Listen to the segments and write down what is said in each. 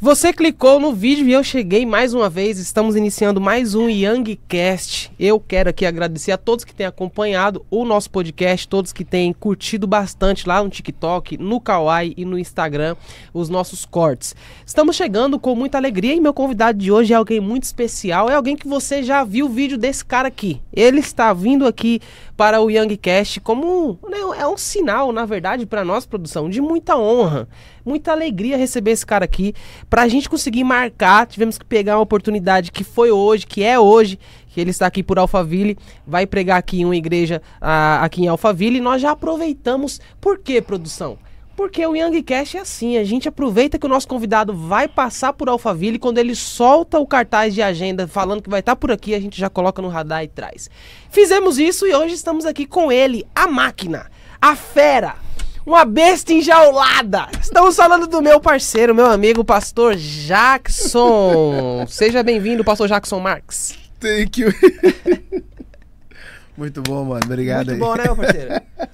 Você clicou no vídeo e eu cheguei mais uma vez. Estamos iniciando mais um Youngcast. Eu quero aqui agradecer a todos que têm acompanhado o nosso podcast, todos que têm curtido bastante lá no TikTok, no Kawaii e no Instagram os nossos cortes. Estamos chegando com muita alegria e meu convidado de hoje é alguém muito especial. É alguém que você já viu o vídeo desse cara aqui. Ele está vindo aqui para o Youngcast como um, né, é um sinal, na verdade, para nós produção de muita honra. Muita alegria receber esse cara aqui. para a gente conseguir marcar, tivemos que pegar uma oportunidade que foi hoje, que é hoje, que ele está aqui por Alphaville, vai pregar aqui em uma igreja a, ah, aqui em Alphaville. E nós já aproveitamos. Por quê, produção? Porque o Young Cash é assim, a gente aproveita que o nosso convidado vai passar por Alphaville, quando ele solta o cartaz de agenda falando que vai estar tá por aqui, a gente já coloca no radar e traz. Fizemos isso e hoje estamos aqui com ele, a máquina, a fera, uma besta enjaulada! Estamos falando do meu parceiro, meu amigo, pastor Jackson. Seja bem-vindo, pastor Jackson Marx. Thank you. Muito bom, mano. Obrigado Muito aí. Muito bom, né, meu parceiro?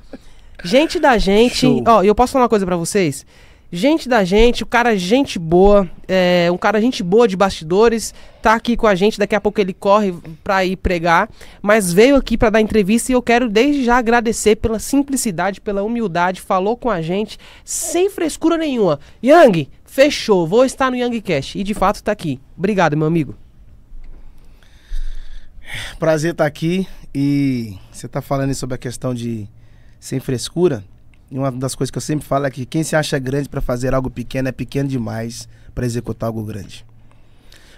Gente da gente. Show. Ó, eu posso falar uma coisa para vocês? Gente da gente, o cara é gente boa, é, um cara gente boa de bastidores, tá aqui com a gente, daqui a pouco ele corre para ir pregar, mas veio aqui para dar entrevista e eu quero desde já agradecer pela simplicidade, pela humildade, falou com a gente sem frescura nenhuma. Yang, fechou, vou estar no Yang Cash e de fato tá aqui. Obrigado, meu amigo. Prazer estar tá aqui e você tá falando sobre a questão de sem frescura. E uma das coisas que eu sempre falo é que quem se acha grande para fazer algo pequeno é pequeno demais para executar algo grande.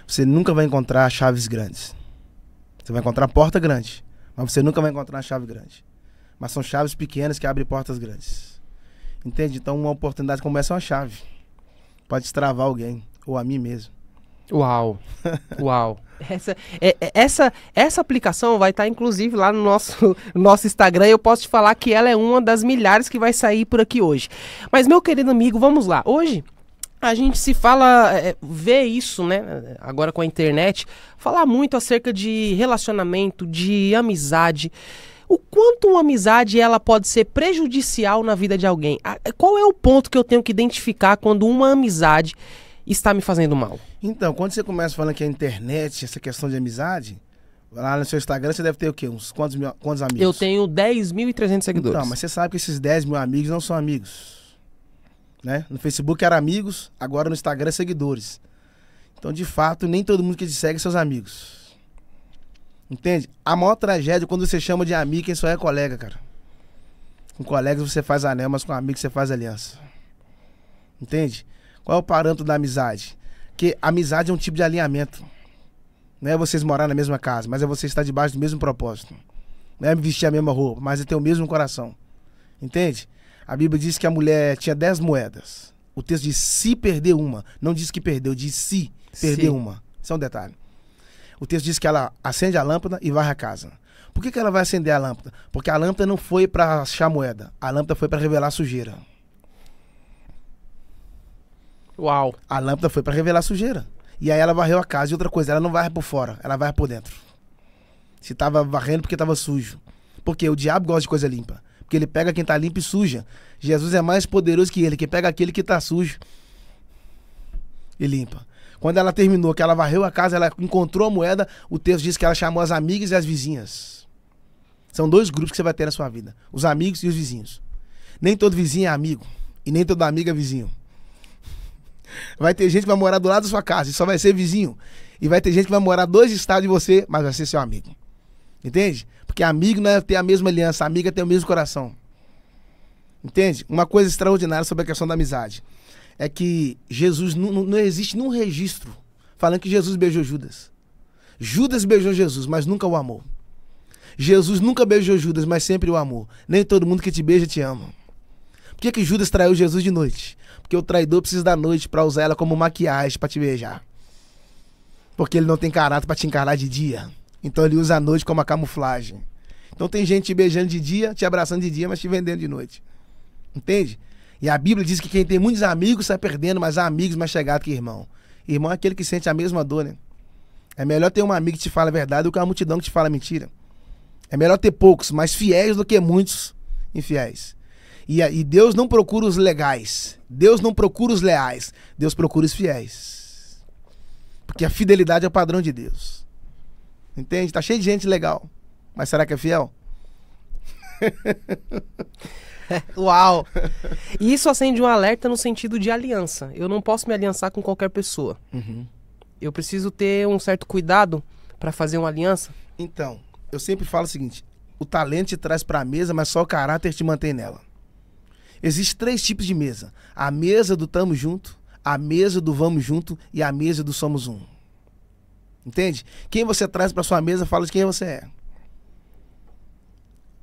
Você nunca vai encontrar chaves grandes. Você vai encontrar porta grande, mas você nunca vai encontrar uma chave grande. Mas são chaves pequenas que abrem portas grandes. Entende? Então uma oportunidade como essa é uma chave. Pode destravar alguém, ou a mim mesmo. Uau! Uau! Essa, é, é, essa, essa aplicação vai estar, tá, inclusive, lá no nosso, nosso Instagram. Eu posso te falar que ela é uma das milhares que vai sair por aqui hoje. Mas, meu querido amigo, vamos lá. Hoje a gente se fala, é, é, vê isso, né? Agora com a internet, falar muito acerca de relacionamento, de amizade. O quanto uma amizade ela pode ser prejudicial na vida de alguém? A, qual é o ponto que eu tenho que identificar quando uma amizade está me fazendo mal? Então, quando você começa falando que a internet, essa questão de amizade, lá no seu Instagram você deve ter o quê? Uns quantos, mil, quantos amigos? Eu tenho 10.300 seguidores. Não, mas você sabe que esses 10 mil amigos não são amigos. Né? No Facebook era amigos, agora no Instagram é seguidores. Então, de fato, nem todo mundo que te segue são é seus amigos. Entende? A maior tragédia é quando você chama de amigo quem só é colega, cara. Com colegas você faz anel, mas com amigos você faz aliança. Entende? Qual é o parâmetro da amizade? Porque amizade é um tipo de alinhamento. Não é vocês morar na mesma casa, mas é você estar debaixo do mesmo propósito. Não é vestir a mesma roupa, mas é ter o mesmo coração. Entende? A Bíblia diz que a mulher tinha dez moedas. O texto diz se perder uma. Não diz que perdeu, diz se perder Sim. uma. Isso é um detalhe. O texto diz que ela acende a lâmpada e varre a casa. Por que, que ela vai acender a lâmpada? Porque a lâmpada não foi para achar moeda. A lâmpada foi para revelar sujeira. Uau. A lâmpada foi para revelar sujeira. E aí ela varreu a casa. E outra coisa, ela não varre por fora, ela varre por dentro. Se tava varrendo porque tava sujo. Porque o diabo gosta de coisa limpa. Porque ele pega quem tá limpo e suja. Jesus é mais poderoso que ele, que pega aquele que tá sujo e limpa. Quando ela terminou, que ela varreu a casa, ela encontrou a moeda, o texto diz que ela chamou as amigas e as vizinhas. São dois grupos que você vai ter na sua vida: os amigos e os vizinhos. Nem todo vizinho é amigo, e nem toda amiga é vizinho. Vai ter gente que vai morar do lado da sua casa e só vai ser vizinho. E vai ter gente que vai morar dois estados de você, mas vai ser seu amigo. Entende? Porque amigo não é ter a mesma aliança, amiga é tem o mesmo coração. Entende? Uma coisa extraordinária sobre a questão da amizade é que Jesus não, não existe num registro falando que Jesus beijou Judas. Judas beijou Jesus, mas nunca o amou. Jesus nunca beijou Judas, mas sempre o amou. Nem todo mundo que te beija te ama. Por que, que Judas traiu Jesus de noite? Porque o traidor precisa da noite para usar ela como maquiagem para te beijar. Porque ele não tem caráter para te encarar de dia. Então ele usa a noite como a camuflagem. Então tem gente te beijando de dia, te abraçando de dia, mas te vendendo de noite. Entende? E a Bíblia diz que quem tem muitos amigos sai perdendo, mas amigos mais chegados que irmão. Irmão é aquele que sente a mesma dor, né? É melhor ter um amigo que te fala a verdade do que uma multidão que te fala mentira. É melhor ter poucos, mas fiéis do que muitos infiéis. E, e Deus não procura os legais. Deus não procura os leais. Deus procura os fiéis. Porque a fidelidade é o padrão de Deus. Entende? Tá cheio de gente legal. Mas será que é fiel? Uau! E isso acende um alerta no sentido de aliança. Eu não posso me aliançar com qualquer pessoa. Uhum. Eu preciso ter um certo cuidado para fazer uma aliança. Então, eu sempre falo o seguinte: o talento te traz para a mesa, mas só o caráter te mantém nela. Existem três tipos de mesa: a mesa do tamo junto, a mesa do vamos junto e a mesa do somos um. Entende? Quem você traz para sua mesa fala de quem você é.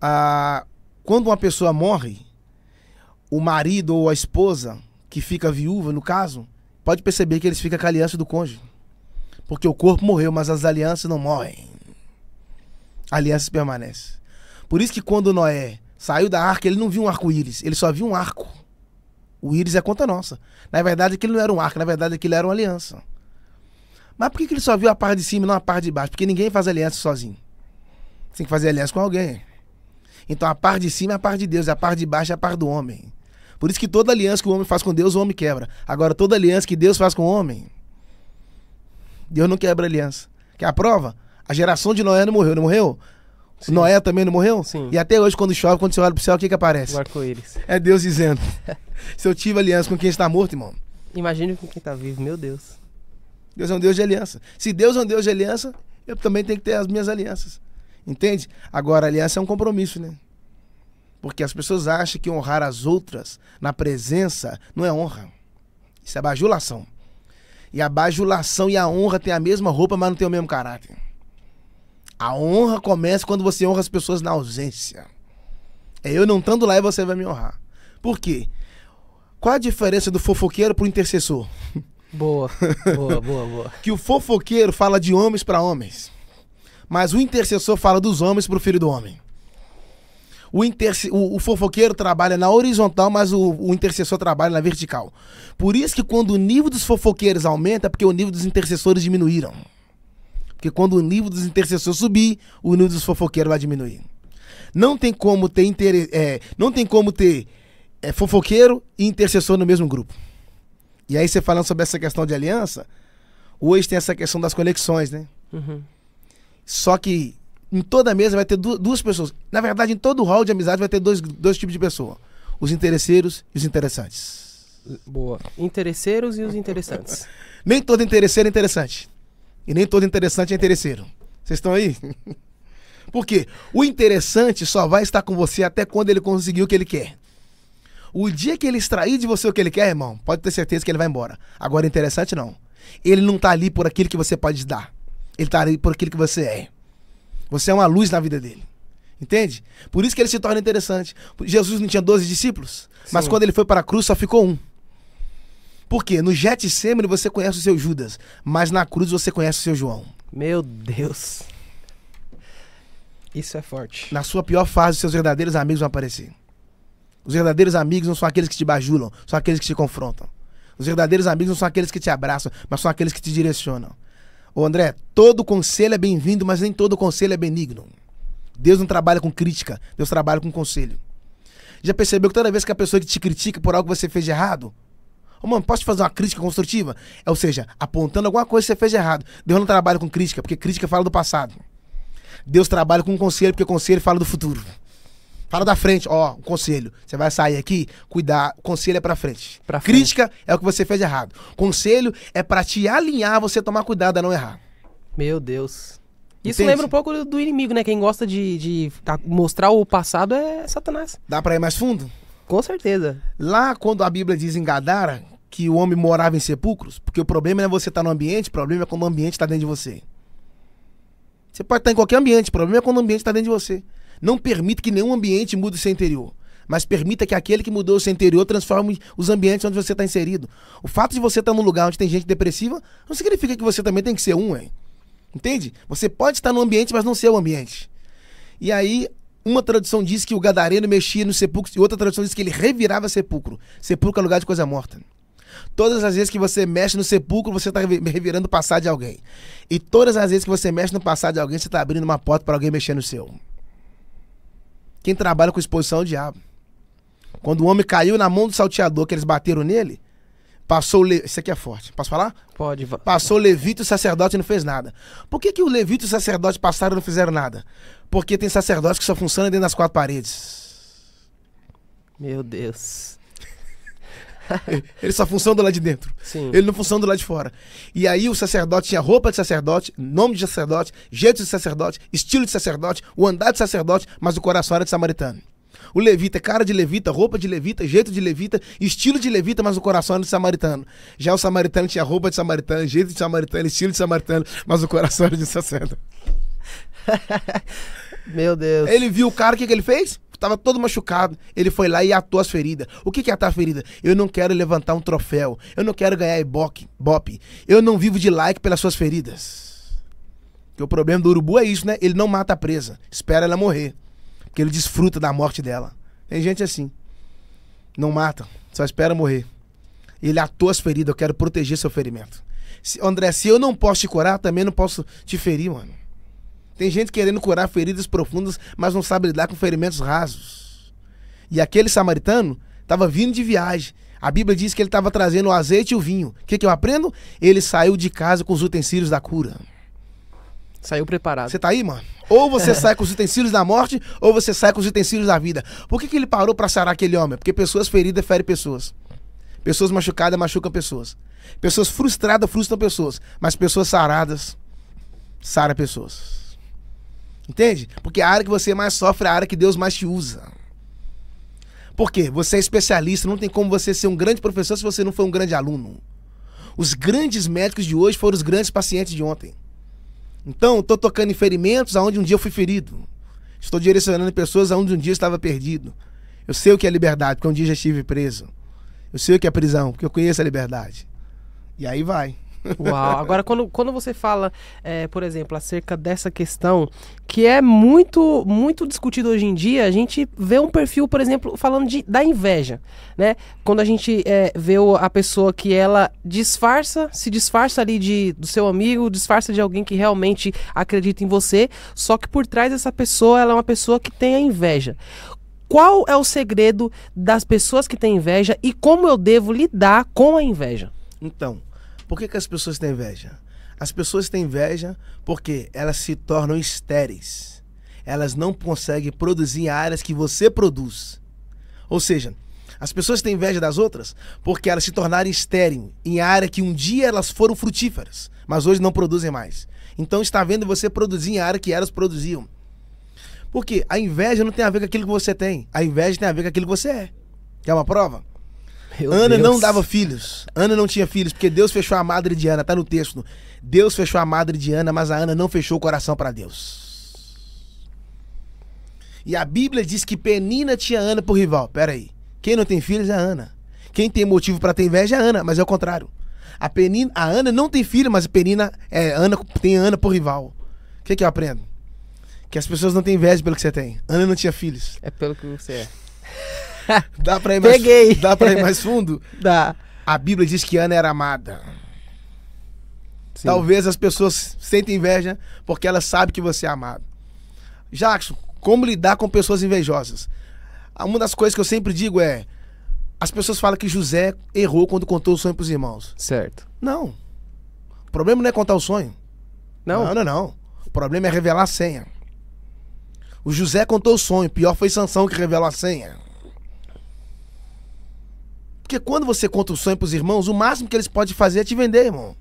Ah, quando uma pessoa morre, o marido ou a esposa que fica viúva, no caso, pode perceber que eles ficam com a aliança do cônjuge. Porque o corpo morreu, mas as alianças não morrem. Alianças aliança permanece. Por isso que quando Noé Saiu da arca, ele não viu um arco-íris, ele só viu um arco. O íris é conta nossa. Na verdade, aquilo não era um arco, na verdade, aquilo era uma aliança. Mas por que, que ele só viu a parte de cima e não a parte de baixo? Porque ninguém faz aliança sozinho. Você tem que fazer aliança com alguém. Então a parte de cima é a parte de Deus, é a parte de baixo é a parte do homem. Por isso que toda aliança que o homem faz com Deus, o homem quebra. Agora, toda aliança que Deus faz com o homem, Deus não quebra aliança. Quer a prova? A geração de Noé não morreu, não morreu? Sim. Noé também não morreu? Sim. E até hoje, quando chove, quando você olha pro céu, o que que aparece? O arco-íris. É Deus dizendo. Se eu tive aliança com quem está morto, irmão. Imagine com quem está vivo, meu Deus. Deus é um Deus de aliança. Se Deus é um Deus de aliança, eu também tenho que ter as minhas alianças. Entende? Agora, aliança é um compromisso, né? Porque as pessoas acham que honrar as outras na presença não é honra. Isso é bajulação. E a bajulação e a honra têm a mesma roupa, mas não têm o mesmo caráter. A honra começa quando você honra as pessoas na ausência. É eu não estando lá e você vai me honrar. Por quê? Qual a diferença do fofoqueiro pro intercessor? Boa, boa, boa, boa. que o fofoqueiro fala de homens para homens, mas o intercessor fala dos homens pro filho do homem. O, interce... o, o fofoqueiro trabalha na horizontal, mas o, o intercessor trabalha na vertical. Por isso que quando o nível dos fofoqueiros aumenta, é porque o nível dos intercessores diminuíram. Porque quando o nível dos intercessores subir, o nível dos fofoqueiros vai diminuir. Não tem como ter, inter... é, não tem como ter é, fofoqueiro e intercessor no mesmo grupo. E aí você falando sobre essa questão de aliança, hoje tem essa questão das conexões, né? Uhum. Só que em toda mesa vai ter du duas pessoas. Na verdade, em todo hall de amizade vai ter dois, dois tipos de pessoa. Os interesseiros e os interessantes. Boa. Interesseiros e os interessantes. Nem todo interesseiro é interessante. E nem todo interessante é interesseiro. Vocês estão aí? Por quê? O interessante só vai estar com você até quando ele conseguir o que ele quer. O dia que ele extrair de você o que ele quer, irmão, pode ter certeza que ele vai embora. Agora, interessante não. Ele não está ali por aquilo que você pode dar. Ele está ali por aquilo que você é. Você é uma luz na vida dele. Entende? Por isso que ele se torna interessante. Jesus não tinha 12 discípulos, Sim. mas quando ele foi para a cruz só ficou um. Porque no Getsemane você conhece o seu Judas, mas na cruz você conhece o seu João. Meu Deus. Isso é forte. Na sua pior fase, seus verdadeiros amigos vão aparecer. Os verdadeiros amigos não são aqueles que te bajulam, são aqueles que te confrontam. Os verdadeiros amigos não são aqueles que te abraçam, mas são aqueles que te direcionam. Ô André, todo conselho é bem-vindo, mas nem todo conselho é benigno. Deus não trabalha com crítica, Deus trabalha com conselho. Já percebeu que toda vez que a pessoa te critica por algo que você fez de errado, oh, mano, posso te fazer uma crítica construtiva? É, ou seja, apontando alguma coisa que você fez errado. Deus não trabalha com crítica, porque crítica fala do passado. Deus trabalha com conselho, porque conselho fala do futuro. Fala da frente, ó, um conselho. Você vai sair aqui, cuidar. O conselho é pra frente. Pra frente. Crítica é o que você fez errado. Conselho é para te alinhar, você tomar cuidado a não errar. Meu Deus. Isso Entende? lembra um pouco do inimigo, né? Quem gosta de, de tá, mostrar o passado é Satanás. Dá pra ir mais fundo? Com certeza. Lá, quando a Bíblia diz em Gadara, que o homem morava em sepulcros? Porque o problema não é você estar tá no ambiente, o problema é como o ambiente está dentro de você. Você pode estar tá em qualquer ambiente, o problema é quando o ambiente está dentro de você. Não permita que nenhum ambiente mude o seu interior. Mas permita que aquele que mudou o seu interior transforme os ambientes onde você está inserido. O fato de você estar tá num lugar onde tem gente depressiva não significa que você também tem que ser um, hein? Entende? Você pode estar tá no ambiente, mas não ser o ambiente. E aí, uma tradução diz que o gadareno mexia no sepulcro, e outra tradução diz que ele revirava sepulcro. Sepulcro é lugar de coisa morta. Todas as vezes que você mexe no sepulcro, você está revirando o passado de alguém. E todas as vezes que você mexe no passado de alguém, você está abrindo uma porta para alguém mexer no seu. Quem trabalha com exposição é o diabo. Quando o homem caiu na mão do salteador, que eles bateram nele, passou o. Le... Isso aqui é forte. Posso falar? Pode. Passou o levita e o sacerdote e não fez nada. Por que, que o levita e o sacerdote passaram e não fizeram nada? Porque tem sacerdotes que só funcionam dentro das quatro paredes. Meu Deus. Ele só funciona do lado de dentro. Sim. Ele não funciona do lado de fora. E aí o sacerdote tinha roupa de sacerdote, nome de sacerdote, jeito de sacerdote, estilo de sacerdote, o andar de sacerdote, mas o coração era de samaritano. O levita é cara de levita, roupa de levita, jeito de levita, estilo de levita, mas o coração era de samaritano. Já o samaritano tinha roupa de samaritano, jeito de samaritano, estilo de samaritano, mas o coração era de sacerdote. Meu Deus. Ele viu o cara, o que, que ele fez? tava todo machucado. Ele foi lá e atou as feridas. O que, que é atar a ferida? Eu não quero levantar um troféu. Eu não quero ganhar ibope. Bop. Eu não vivo de like pelas suas feridas. Porque o problema do urubu é isso, né? Ele não mata a presa. Espera ela morrer. Porque ele desfruta da morte dela. Tem gente assim. Não mata. Só espera morrer. Ele atou as feridas. Eu quero proteger seu ferimento. Se, André, se eu não posso te curar, também não posso te ferir, mano. Tem gente querendo curar feridas profundas, mas não sabe lidar com ferimentos rasos. E aquele samaritano estava vindo de viagem. A Bíblia diz que ele estava trazendo o azeite e o vinho. O que, que eu aprendo? Ele saiu de casa com os utensílios da cura. Saiu preparado. Você tá aí, mano? Ou você sai com os utensílios da morte, ou você sai com os utensílios da vida. Por que, que ele parou para sarar aquele homem? Porque pessoas feridas ferem pessoas. Pessoas machucadas machucam pessoas. Pessoas frustradas frustram pessoas. Mas pessoas saradas saram pessoas. Entende? Porque a área que você mais sofre é a área que Deus mais te usa. Por quê? Você é especialista, não tem como você ser um grande professor se você não for um grande aluno. Os grandes médicos de hoje foram os grandes pacientes de ontem. Então, estou tocando em ferimentos aonde um dia eu fui ferido. Estou direcionando pessoas aonde um dia eu estava perdido. Eu sei o que é liberdade, porque um dia já estive preso. Eu sei o que é prisão, porque eu conheço a liberdade. E aí vai. Uau, agora quando, quando você fala, é, por exemplo, acerca dessa questão, que é muito muito discutido hoje em dia, a gente vê um perfil, por exemplo, falando de, da inveja, né? Quando a gente é, vê a pessoa que ela disfarça, se disfarça ali de, do seu amigo, disfarça de alguém que realmente acredita em você, só que por trás dessa pessoa, ela é uma pessoa que tem a inveja. Qual é o segredo das pessoas que têm inveja e como eu devo lidar com a inveja? Então, por que, que as pessoas têm inveja? As pessoas têm inveja porque elas se tornam estéreis. Elas não conseguem produzir áreas que você produz. Ou seja, as pessoas têm inveja das outras porque elas se tornaram estéreis em área que um dia elas foram frutíferas, mas hoje não produzem mais. Então está vendo você produzir em área que elas produziam. Porque a inveja não tem a ver com aquilo que você tem. A inveja tem a ver com aquilo que você é. Quer uma prova? Meu Ana Deus. não dava filhos. Ana não tinha filhos, porque Deus fechou a madre de Ana, tá no texto. Deus fechou a madre de Ana, mas a Ana não fechou o coração para Deus. E a Bíblia diz que Penina tinha Ana por rival. Pera aí. Quem não tem filhos é a Ana. Quem tem motivo para ter inveja é a Ana, mas é o contrário. A, Penina, a Ana não tem filho, mas a Penina é Ana, tem Ana por rival. O que, que eu aprendo? Que as pessoas não têm inveja pelo que você tem. Ana não tinha filhos. É pelo que você é. dá pra ir mais, Peguei. Dá pra ir mais fundo? dá. A Bíblia diz que Ana era amada. Sim. Talvez as pessoas sentem inveja porque ela sabe que você é amado. Jackson, como lidar com pessoas invejosas? Uma das coisas que eu sempre digo é: as pessoas falam que José errou quando contou o sonho para os irmãos. Certo. Não. O problema não é contar o sonho. Não. Não, não, não. O problema é revelar a senha. O José contou o sonho, pior foi Sansão que revelou a senha. Porque quando você conta o sonho pros irmãos, o máximo que eles podem fazer é te vender, irmão.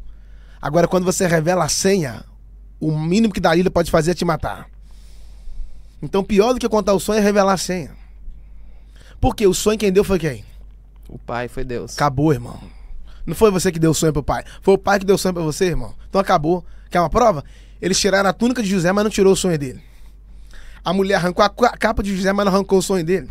Agora, quando você revela a senha, o mínimo que Dalila pode fazer é te matar. Então, pior do que contar o sonho é revelar a senha. Porque o sonho quem deu foi quem? O pai foi Deus. Acabou, irmão. Não foi você que deu o sonho pro pai. Foi o pai que deu o sonho pra você, irmão. Então acabou. Quer uma prova? Eles tiraram a túnica de José, mas não tirou o sonho dele. A mulher arrancou a capa de José, mas não arrancou o sonho dele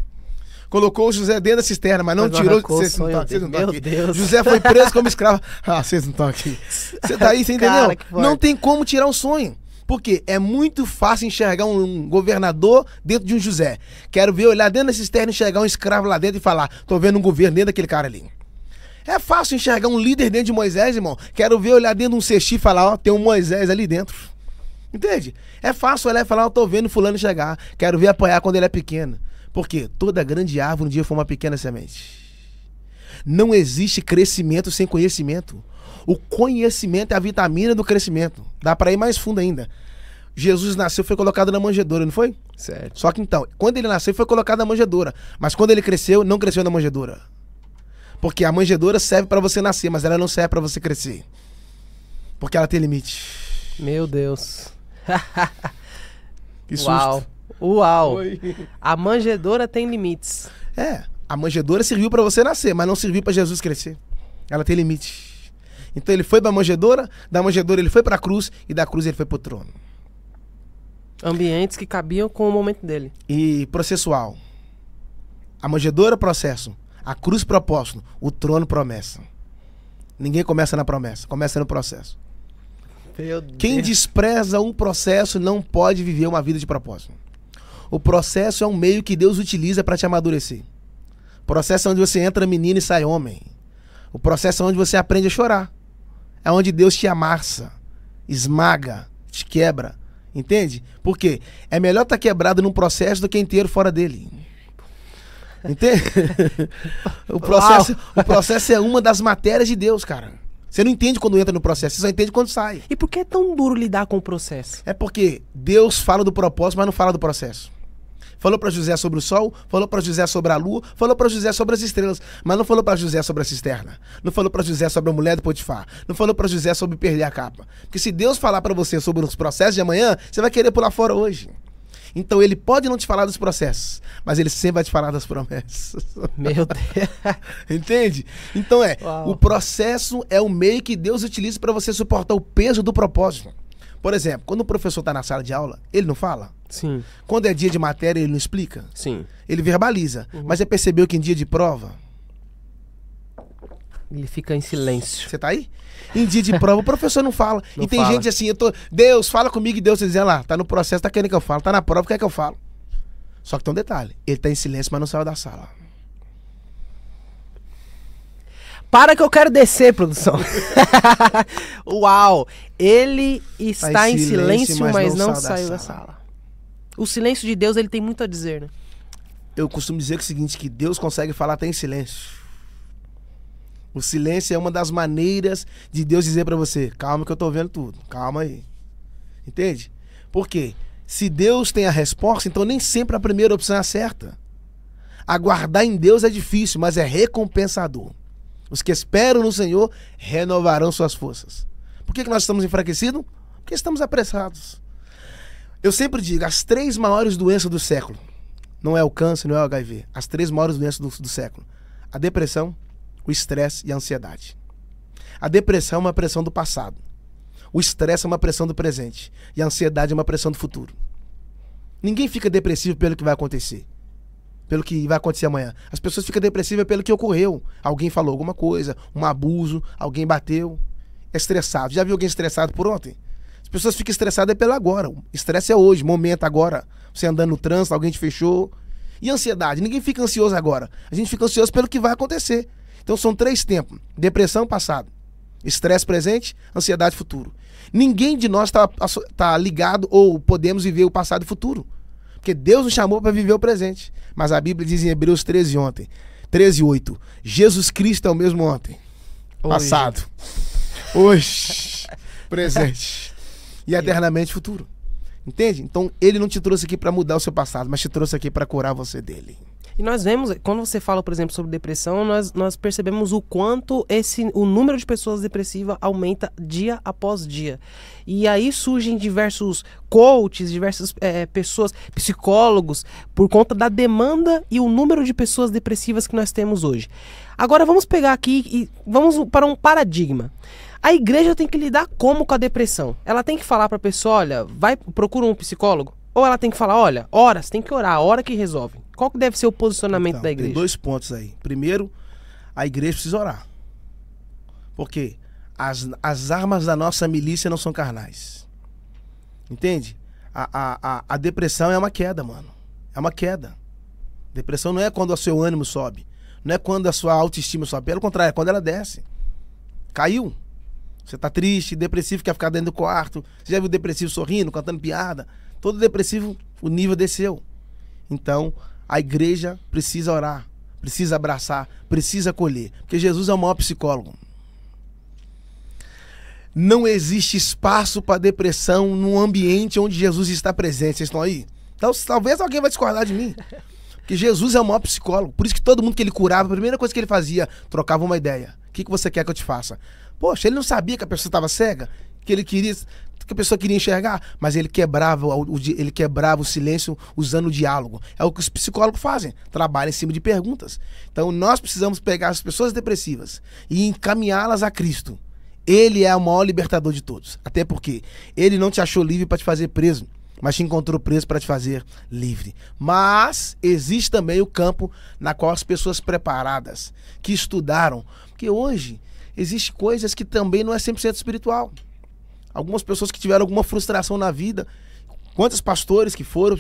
colocou o José dentro da cisterna, mas não mas tirou. Vocês não estão tá, tá meu tá aqui. Deus. José foi preso como escravo. Ah, vocês não estão tá aqui. Você tá aí, você entendeu? Não tem como tirar um sonho. Porque é muito fácil enxergar um governador dentro de um José. Quero ver olhar dentro da cisterna, enxergar um escravo lá dentro e falar: tô vendo um governo dentro daquele cara ali. É fácil enxergar um líder dentro de Moisés, irmão. Quero ver olhar dentro de um cesti e falar, ó, tem um Moisés ali dentro. Entende? É fácil olhar e falar, ó, tô vendo fulano chegar. Quero ver apoiar quando ele é pequeno. Porque toda grande árvore um dia foi uma pequena semente. Não existe crescimento sem conhecimento. O conhecimento é a vitamina do crescimento. Dá para ir mais fundo ainda. Jesus nasceu foi colocado na manjedoura, não foi? Certo. Só que então, quando ele nasceu foi colocado na manjedoura, mas quando ele cresceu não cresceu na manjedoura. Porque a manjedoura serve para você nascer, mas ela não serve para você crescer. Porque ela tem limite. Meu Deus. que susto. Uau. Uau! A manjedora tem limites. É, a manjedora serviu para você nascer, mas não serviu para Jesus crescer. Ela tem limite. Então ele foi para a manjedora, da manjedora ele foi para a cruz e da cruz ele foi para o trono. Ambientes que cabiam com o momento dele. E processual. A manjedora processo, a cruz propósito, o trono promessa. Ninguém começa na promessa, começa no processo. Quem despreza um processo não pode viver uma vida de propósito. O processo é um meio que Deus utiliza para te amadurecer. O processo é onde você entra menino e sai homem. O processo é onde você aprende a chorar. É onde Deus te amassa, esmaga, te quebra. Entende? Porque é melhor estar tá quebrado num processo do que inteiro fora dele. Entende? o, processo, o processo é uma das matérias de Deus, cara. Você não entende quando entra no processo, você só entende quando sai. E por que é tão duro lidar com o processo? É porque Deus fala do propósito, mas não fala do processo. Falou para José sobre o sol, falou para José sobre a lua, falou para José sobre as estrelas, mas não falou para José sobre a cisterna. Não falou para José sobre a mulher do Potifar. Não falou para José sobre perder a capa. Porque se Deus falar para você sobre os processos de amanhã, você vai querer pular fora hoje. Então ele pode não te falar dos processos, mas ele sempre vai te falar das promessas. Meu Deus. Entende? Então é, Uau. o processo é o meio que Deus utiliza para você suportar o peso do propósito. Por exemplo, quando o professor está na sala de aula, ele não fala. Sim. Quando é dia de matéria, ele não explica? Sim. Ele verbaliza. Uhum. Mas você percebeu que em dia de prova. Ele fica em silêncio. Você tá aí? Em dia de prova, o professor não fala. Não e tem fala. gente assim, eu tô. Deus, fala comigo e Deus tá diz, lá, ah, tá no processo, tá querendo que eu falo, tá na prova, quer que eu falo. Só que tem um detalhe: ele tá em silêncio, mas não saiu da sala. Para que eu quero descer, produção. Uau! Ele está tá em silêncio, em silêncio mas, mas, não, não saiu da, da sala o silêncio de Deus ele tem muito a dizer, né? Eu costumo dizer é o seguinte, que Deus consegue falar até em silêncio. O silêncio é uma das maneiras de Deus dizer para você: calma que eu tô vendo tudo, calma aí. Entende? Por quê? Se Deus tem a resposta, então nem sempre a primeira opção é certa. Aguardar em Deus é difícil, mas é recompensador. Os que esperam no Senhor renovarão suas forças. Por que, que nós estamos enfraquecidos? Porque estamos apressados. Eu sempre digo, as três maiores doenças do século não é o câncer, não é o HIV. As três maiores doenças do, do século: a depressão, o estresse e a ansiedade. A depressão é uma pressão do passado. O estresse é uma pressão do presente. E a ansiedade é uma pressão do futuro. Ninguém fica depressivo pelo que vai acontecer. Pelo que vai acontecer amanhã. As pessoas ficam depressivas pelo que ocorreu. Alguém falou alguma coisa, um abuso, alguém bateu. É estressado. Já viu alguém estressado por ontem? pessoas ficam estressadas é pelo agora. O estresse é hoje, momento agora. Você andando no trânsito, alguém te fechou. E ansiedade? Ninguém fica ansioso agora. A gente fica ansioso pelo que vai acontecer. Então são três tempos: depressão passado, estresse presente, ansiedade futuro. Ninguém de nós está tá ligado ou podemos viver o passado e futuro. Porque Deus nos chamou para viver o presente. Mas a Bíblia diz em Hebreus 13 ontem, 13, 8, Jesus Cristo é o mesmo ontem. Hoje. Passado. Hoje. presente e eternamente futuro. Entende? Então ele não te trouxe aqui para mudar o seu passado, mas te trouxe aqui para curar você dele. E nós vemos, quando você fala, por exemplo, sobre depressão, nós, nós percebemos o quanto esse, o número de pessoas depressivas aumenta dia após dia. E aí surgem diversos coaches, diversas é, pessoas, psicólogos, por conta da demanda e o número de pessoas depressivas que nós temos hoje. Agora vamos pegar aqui e vamos para um paradigma. A igreja tem que lidar como com a depressão? Ela tem que falar para a pessoa, olha, vai procura um psicólogo? Ou ela tem que falar, olha, horas, tem que orar, a hora que resolve. Qual que deve ser o posicionamento então, da igreja? Tem dois pontos aí. Primeiro, a igreja precisa orar. Porque as, as armas da nossa milícia não são carnais. Entende? A, a, a, a depressão é uma queda, mano. É uma queda. Depressão não é quando o seu ânimo sobe. Não é quando a sua autoestima sobe. Pelo contrário, é quando ela desce. Caiu. Você tá triste, depressivo, quer ficar dentro do quarto. Você já viu depressivo sorrindo, cantando piada? Todo depressivo, o nível desceu. Então, a igreja precisa orar, precisa abraçar, precisa acolher. Porque Jesus é o maior psicólogo. Não existe espaço para depressão num ambiente onde Jesus está presente. Vocês estão aí? Então, talvez alguém vai discordar de mim. Porque Jesus é o maior psicólogo. Por isso que todo mundo que ele curava, a primeira coisa que ele fazia, trocava uma ideia. O que, que você quer que eu te faça? Poxa, ele não sabia que a pessoa estava cega, que ele queria que a pessoa queria enxergar, mas ele quebrava o, ele quebrava o silêncio usando o diálogo. É o que os psicólogos fazem, trabalham em cima de perguntas. Então nós precisamos pegar as pessoas depressivas e encaminhá-las a Cristo. Ele é o maior libertador de todos. Até porque ele não te achou livre para te fazer preso, mas te encontrou preso para te fazer livre. Mas existe também o campo na qual as pessoas preparadas, que estudaram, porque hoje Existem coisas que também não é 100% espiritual. Algumas pessoas que tiveram alguma frustração na vida, quantos pastores que foram,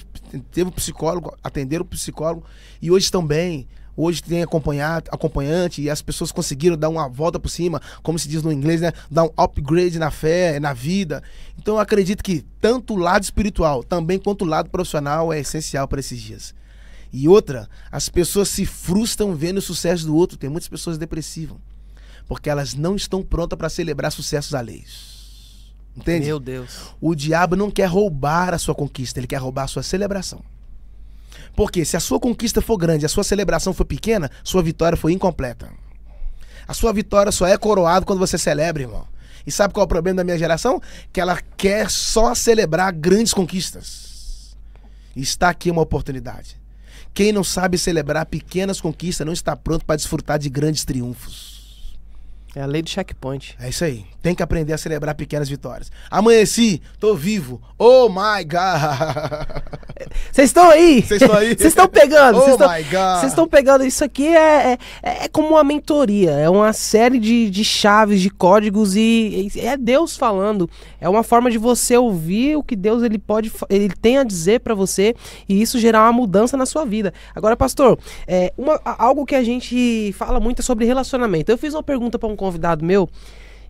teve psicólogo, atenderam o psicólogo e hoje estão bem. Hoje tem acompanhado, acompanhante e as pessoas conseguiram dar uma volta por cima, como se diz no inglês, né? Dar um upgrade na fé, na vida. Então eu acredito que tanto o lado espiritual, também quanto o lado profissional é essencial para esses dias. E outra, as pessoas se frustram vendo o sucesso do outro. Tem muitas pessoas depressivas porque elas não estão prontas para celebrar sucessos alheios. Entende? Meu Deus. O diabo não quer roubar a sua conquista, ele quer roubar a sua celebração. Porque se a sua conquista for grande, a sua celebração for pequena, sua vitória foi incompleta. A sua vitória só é coroada quando você celebra, irmão. E sabe qual é o problema da minha geração? Que ela quer só celebrar grandes conquistas. E está aqui uma oportunidade. Quem não sabe celebrar pequenas conquistas não está pronto para desfrutar de grandes triunfos. É a lei do checkpoint. É isso aí. Tem que aprender a celebrar pequenas vitórias. Amanheci, tô vivo. Oh my God! Vocês estão aí? Vocês estão aí? Vocês estão pegando? Oh tão, my God! Vocês estão pegando? Isso aqui é, é, é, como uma mentoria. É uma série de, de chaves, de códigos e, é Deus falando. É uma forma de você ouvir o que Deus ele pode, ele tem a dizer para você e isso gerar uma mudança na sua vida. Agora, pastor, é uma, algo que a gente fala muito é sobre relacionamento. Eu fiz uma pergunta para um convidado meu.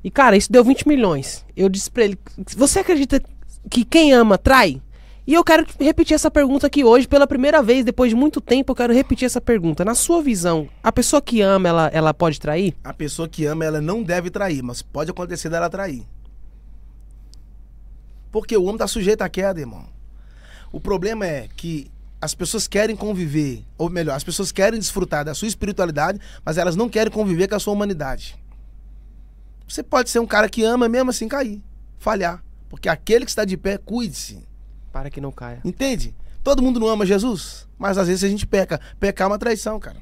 E, cara, isso deu 20 milhões. Eu disse pra ele: Você acredita que quem ama trai? E eu quero repetir essa pergunta aqui hoje, pela primeira vez, depois de muito tempo, eu quero repetir essa pergunta. Na sua visão, a pessoa que ama, ela, ela pode trair? A pessoa que ama, ela não deve trair, mas pode acontecer dela trair. Porque o homem está sujeito à queda, irmão. O problema é que as pessoas querem conviver, ou melhor, as pessoas querem desfrutar da sua espiritualidade, mas elas não querem conviver com a sua humanidade. Você pode ser um cara que ama mesmo assim cair, falhar. Porque aquele que está de pé, cuide-se. Para que não caia. Entende? Todo mundo não ama Jesus, mas às vezes a gente peca. Pecar é uma traição, cara.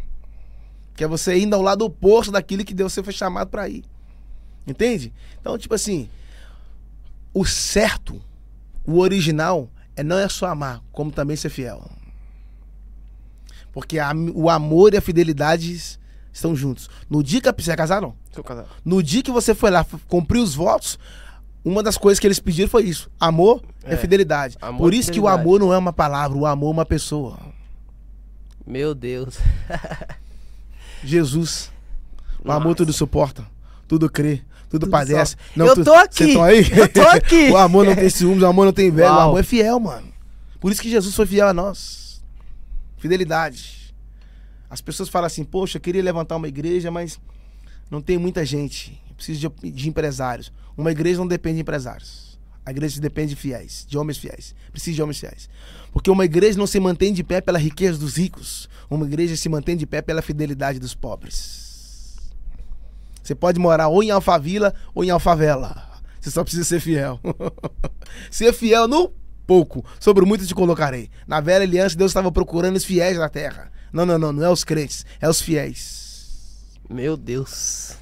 Que é você indo ao lado oposto daquilo que Deus foi chamado para ir. Entende? Então, tipo assim, o certo, o original, é não é só amar, como também ser fiel. Porque a, o amor e a fidelidade estão juntos. No dia que você casaram? Sou casado. No dia que você foi lá cumprir os votos, uma das coisas que eles pediram foi isso: amor é, é fidelidade. Amor Por isso fidelidade. que o amor não é uma palavra, o amor é uma pessoa. Meu Deus. Jesus. O Nossa. amor tudo suporta, tudo crê, tudo, tudo padece. Não, eu tu, tô aqui. Tá aí? Eu tô aqui. o amor não tem ciúmes, o amor não tem velho, o amor é fiel, mano. Por isso que Jesus foi fiel a nós. Fidelidade. As pessoas falam assim, poxa, eu queria levantar uma igreja, mas não tem muita gente. Eu preciso de, de empresários. Uma igreja não depende de empresários. A igreja depende de fiéis, de homens fiéis. Precisa de homens fiéis. Porque uma igreja não se mantém de pé pela riqueza dos ricos. Uma igreja se mantém de pé pela fidelidade dos pobres. Você pode morar ou em Alfavila ou em Alfavela. Você só precisa ser fiel. ser fiel no pouco, sobre muito te colocarei. Na velha aliança, Deus estava procurando os fiéis da terra. Não, não, não, não é os crentes, é os fiéis. Meu Deus.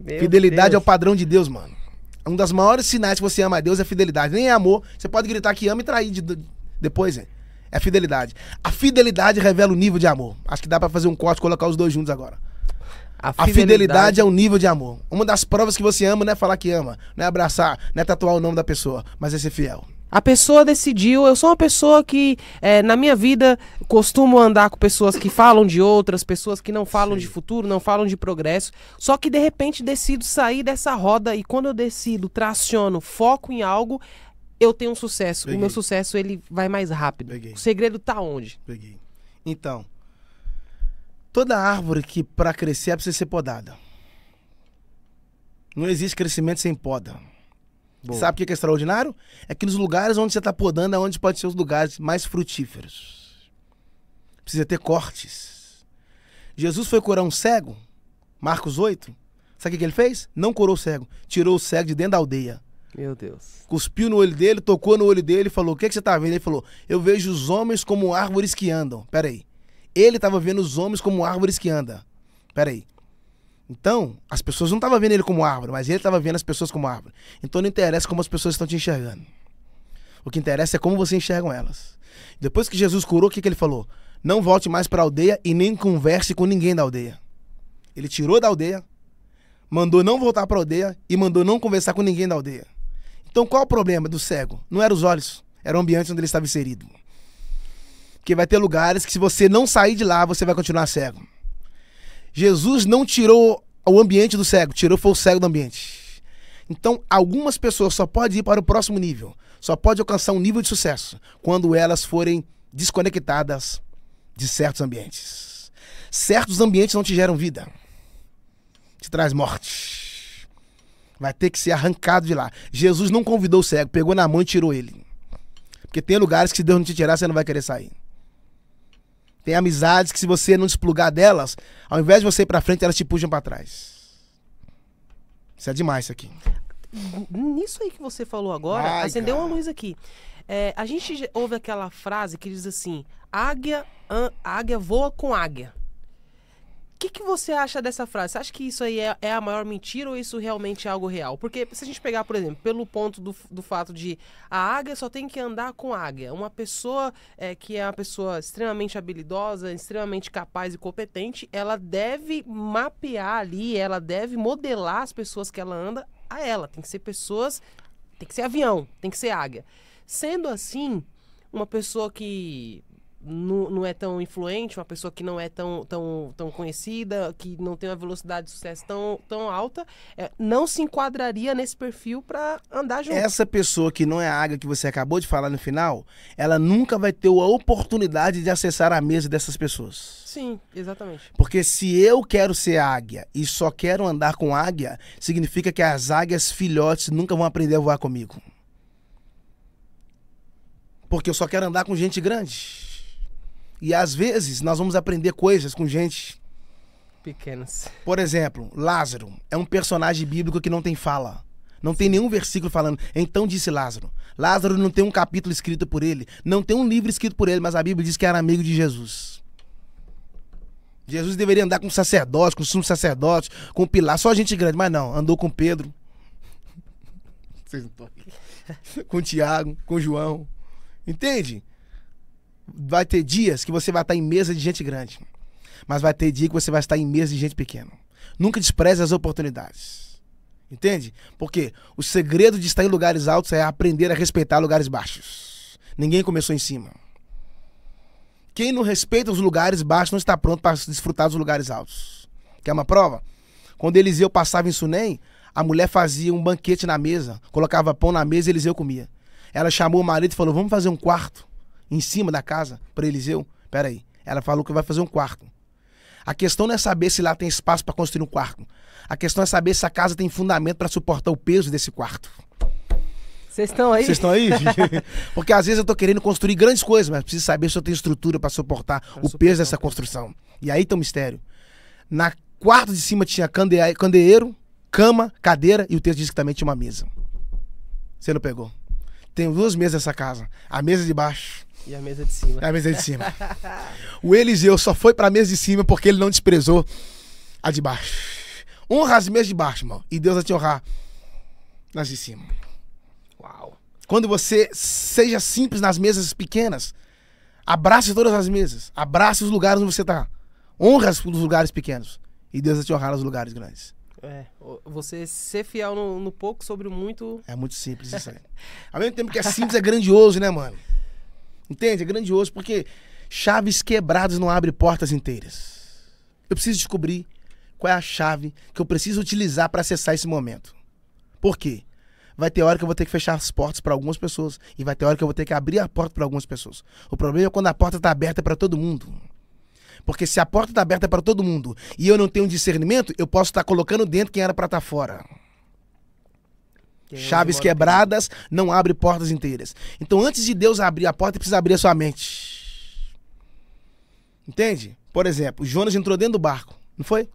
Meu fidelidade Deus. é o padrão de Deus, mano. Um dos maiores sinais que você ama a Deus é fidelidade. Nem é amor. Você pode gritar que ama e trair de, de, depois, é É fidelidade. A fidelidade revela o nível de amor. Acho que dá para fazer um corte e colocar os dois juntos agora. A fidelidade... a fidelidade... é um nível de amor. Uma das provas que você ama não é falar que ama, não é abraçar, não é tatuar o nome da pessoa, mas é ser fiel. A pessoa decidiu. Eu sou uma pessoa que, é, na minha vida, costumo andar com pessoas que falam de outras, pessoas que não falam Sim. de futuro, não falam de progresso. Só que, de repente, decido sair dessa roda e, quando eu decido, traciono, foco em algo, eu tenho um sucesso. Peguei. O meu sucesso ele vai mais rápido. Peguei. O segredo tá onde? Peguei. Então, toda árvore que para crescer é precisa ser podada. Não existe crescimento sem poda. Boa. Sabe o que é extraordinário? É que nos lugares onde você está podando é onde pode ser os lugares mais frutíferos. Precisa ter cortes. Jesus foi curar um cego, Marcos 8. Sabe o que ele fez? Não curou o cego, tirou o cego de dentro da aldeia. Meu Deus. Cuspiu no olho dele, tocou no olho dele e falou: O que, é que você está vendo? Ele falou: Eu vejo os homens como árvores que andam. Peraí. Ele estava vendo os homens como árvores que andam. Peraí. Então, as pessoas não estavam vendo ele como árvore, mas ele estava vendo as pessoas como árvore. Então não interessa como as pessoas estão te enxergando. O que interessa é como você enxerga elas. Depois que Jesus curou, o que, que ele falou? Não volte mais para a aldeia e nem converse com ninguém da aldeia. Ele tirou da aldeia, mandou não voltar para a aldeia e mandou não conversar com ninguém da aldeia. Então qual o problema do cego? Não era os olhos, era o ambiente onde ele estava inserido. Porque vai ter lugares que se você não sair de lá, você vai continuar cego. Jesus não tirou o ambiente do cego, tirou foi o cego do ambiente. Então, algumas pessoas só podem ir para o próximo nível, só pode alcançar um nível de sucesso quando elas forem desconectadas de certos ambientes. Certos ambientes não te geram vida, te traz morte. Vai ter que ser arrancado de lá. Jesus não convidou o cego, pegou na mão e tirou ele. Porque tem lugares que se Deus não te tirar, você não vai querer sair. Tem amizades que se você não desplugar delas, ao invés de você ir pra frente, elas te puxam para trás. Isso é demais isso aqui. Nisso aí que você falou agora, Ai, acendeu cara. uma luz aqui. É, a gente ouve aquela frase que diz assim: águia, an, águia voa com águia que, que você acha dessa frase? Você acha que isso aí é, é, a maior mentira ou isso realmente é algo real? Porque se a gente pegar, por exemplo, pelo ponto do, do fato de a águia só tem que andar com águia, uma pessoa é, que é uma pessoa extremamente habilidosa, extremamente capaz e competente, ela deve mapear ali, ela deve modelar as pessoas que ela anda a ela. Tem que ser pessoas, tem que ser avião, tem que ser águia. Sendo assim, uma pessoa que não, não é tão influente, uma pessoa que não é tão, tão, tão conhecida, que não tem uma velocidade de sucesso tão, tão alta, é, não se enquadraria nesse perfil para andar junto. Essa pessoa que não é a águia que você acabou de falar no final, ela nunca vai ter a oportunidade de acessar a mesa dessas pessoas. Sim, exatamente. Porque se eu quero ser águia e só quero andar com águia, significa que as águias filhotes nunca vão aprender a voar comigo. Porque eu só quero andar com gente grande. E às vezes nós vamos aprender coisas com gente. Pequenas. Por exemplo, Lázaro é um personagem bíblico que não tem fala. Não tem nenhum versículo falando. Então disse Lázaro. Lázaro não tem um capítulo escrito por ele. Não tem um livro escrito por ele, mas a Bíblia diz que era amigo de Jesus. Jesus deveria andar com sacerdotes, com sumo sacerdote, com Pilar, só gente grande, mas não, andou com Pedro. Vocês não estão aqui. com Tiago, com João. Entende? Vai ter dias que você vai estar em mesa de gente grande, mas vai ter dia que você vai estar em mesa de gente pequena. Nunca despreze as oportunidades. Entende? Porque o segredo de estar em lugares altos é aprender a respeitar lugares baixos. Ninguém começou em cima. Quem não respeita os lugares baixos não está pronto para desfrutar dos lugares altos. Quer uma prova? Quando Eliseu passava em Sunem, a mulher fazia um banquete na mesa, colocava pão na mesa e Eliseu comia. Ela chamou o marido e falou: Vamos fazer um quarto em cima da casa para Eliseu? Peraí, ela falou que vai fazer um quarto. A questão não é saber se lá tem espaço para construir um quarto. A questão é saber se a casa tem fundamento para suportar o peso desse quarto. Vocês estão aí? Vocês estão aí? Porque às vezes eu estou querendo construir grandes coisas, mas preciso saber se eu tenho estrutura para suportar pra o suportar. peso dessa construção. E aí tem um mistério. Na quarto de cima tinha candeeiro, cama, cadeira e o texto diz que também tinha uma mesa. Você não pegou. Tem duas mesas nessa casa. A mesa de baixo e a mesa de cima. É a mesa de cima. o Eliseu só foi pra mesa de cima porque ele não desprezou a de baixo. Honra as mesas de baixo, irmão. E Deus vai te honrar nas de cima. Uau. Quando você seja simples nas mesas pequenas, abrace todas as mesas. Abrace os lugares onde você está. Honra os lugares pequenos. E Deus vai te honrar nos lugares grandes. É, você ser fiel no, no pouco sobre o muito. É muito simples isso aí. Ao mesmo tempo que é simples, é grandioso, né, mano? Entende? É grandioso, porque chaves quebradas não abrem portas inteiras. Eu preciso descobrir qual é a chave que eu preciso utilizar para acessar esse momento. Por quê? Vai ter hora que eu vou ter que fechar as portas para algumas pessoas e vai ter hora que eu vou ter que abrir a porta para algumas pessoas. O problema é quando a porta está aberta para todo mundo. Porque se a porta está aberta para todo mundo e eu não tenho discernimento, eu posso estar tá colocando dentro quem era para estar tá fora. Chaves quebradas não abre portas inteiras. Então, antes de Deus abrir a porta, precisa abrir a sua mente. Entende? Por exemplo, Jonas entrou dentro do barco, não foi?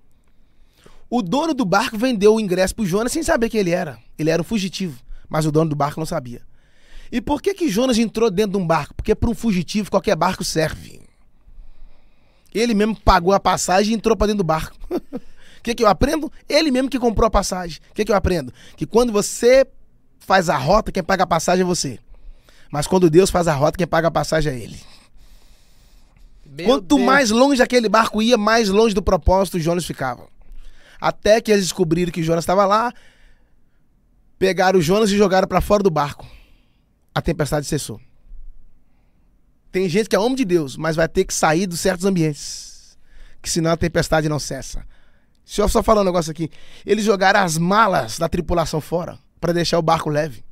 O dono do barco vendeu o ingresso pro Jonas sem saber quem ele era. Ele era um fugitivo, mas o dono do barco não sabia. E por que que Jonas entrou dentro de um barco? Porque para um fugitivo qualquer barco serve. Ele mesmo pagou a passagem e entrou para dentro do barco. O que, que eu aprendo? Ele mesmo que comprou a passagem. O que, que eu aprendo? Que quando você faz a rota, quem paga a passagem é você. Mas quando Deus faz a rota, quem paga a passagem é Ele. Meu Quanto Deus. mais longe aquele barco ia, mais longe do propósito Jonas ficava. Até que eles descobriram que Jonas estava lá, pegaram o Jonas e jogaram para fora do barco. A tempestade cessou. Tem gente que é homem de Deus, mas vai ter que sair de certos ambientes. Que senão a tempestade não cessa. Deixa eu só falar um negócio aqui. Eles jogaram as malas da tripulação fora para deixar o barco leve.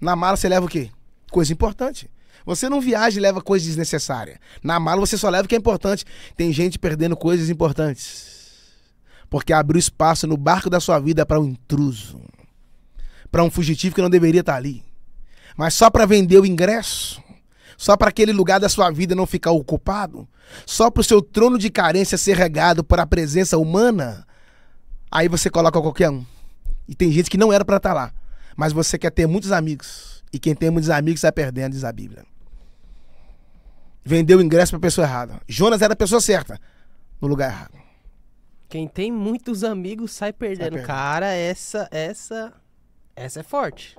Na mala você leva o quê? Coisa importante. Você não viaja e leva coisa desnecessária. Na mala você só leva o que é importante. Tem gente perdendo coisas importantes. Porque abriu espaço no barco da sua vida para um intruso. Para um fugitivo que não deveria estar tá ali. Mas só para vender o ingresso. Só para aquele lugar da sua vida não ficar ocupado? Só para o seu trono de carência ser regado por a presença humana? Aí você coloca qualquer um. E tem gente que não era para estar tá lá. Mas você quer ter muitos amigos. E quem tem muitos amigos está perdendo, diz a Bíblia. Vendeu o ingresso para a pessoa errada. Jonas era a pessoa certa, no lugar errado. Quem tem muitos amigos sai perdendo. Sai perdendo. Cara, essa, essa, essa é forte.